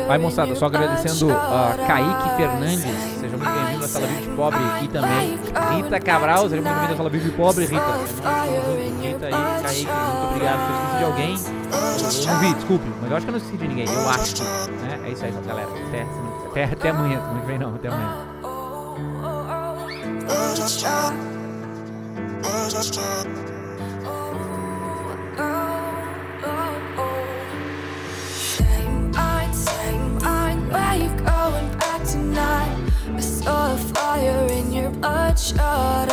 Vai, moçada, só agradecendo a uh, Kaique Fernandes. Seja muito bem-vindo à Sala Vive Pobre aqui também Rita Cabral. Seja muito bem-vinda à Sala Vive Pobre, Rita. Rita e Kaique, muito obrigado. Se eu esqueci de alguém, não vi, desculpe. Mas eu acho que eu não esqueci de ninguém, eu acho. Né? É isso aí, galera. Até, até, até amanhã, não vem não, até amanhã. just shot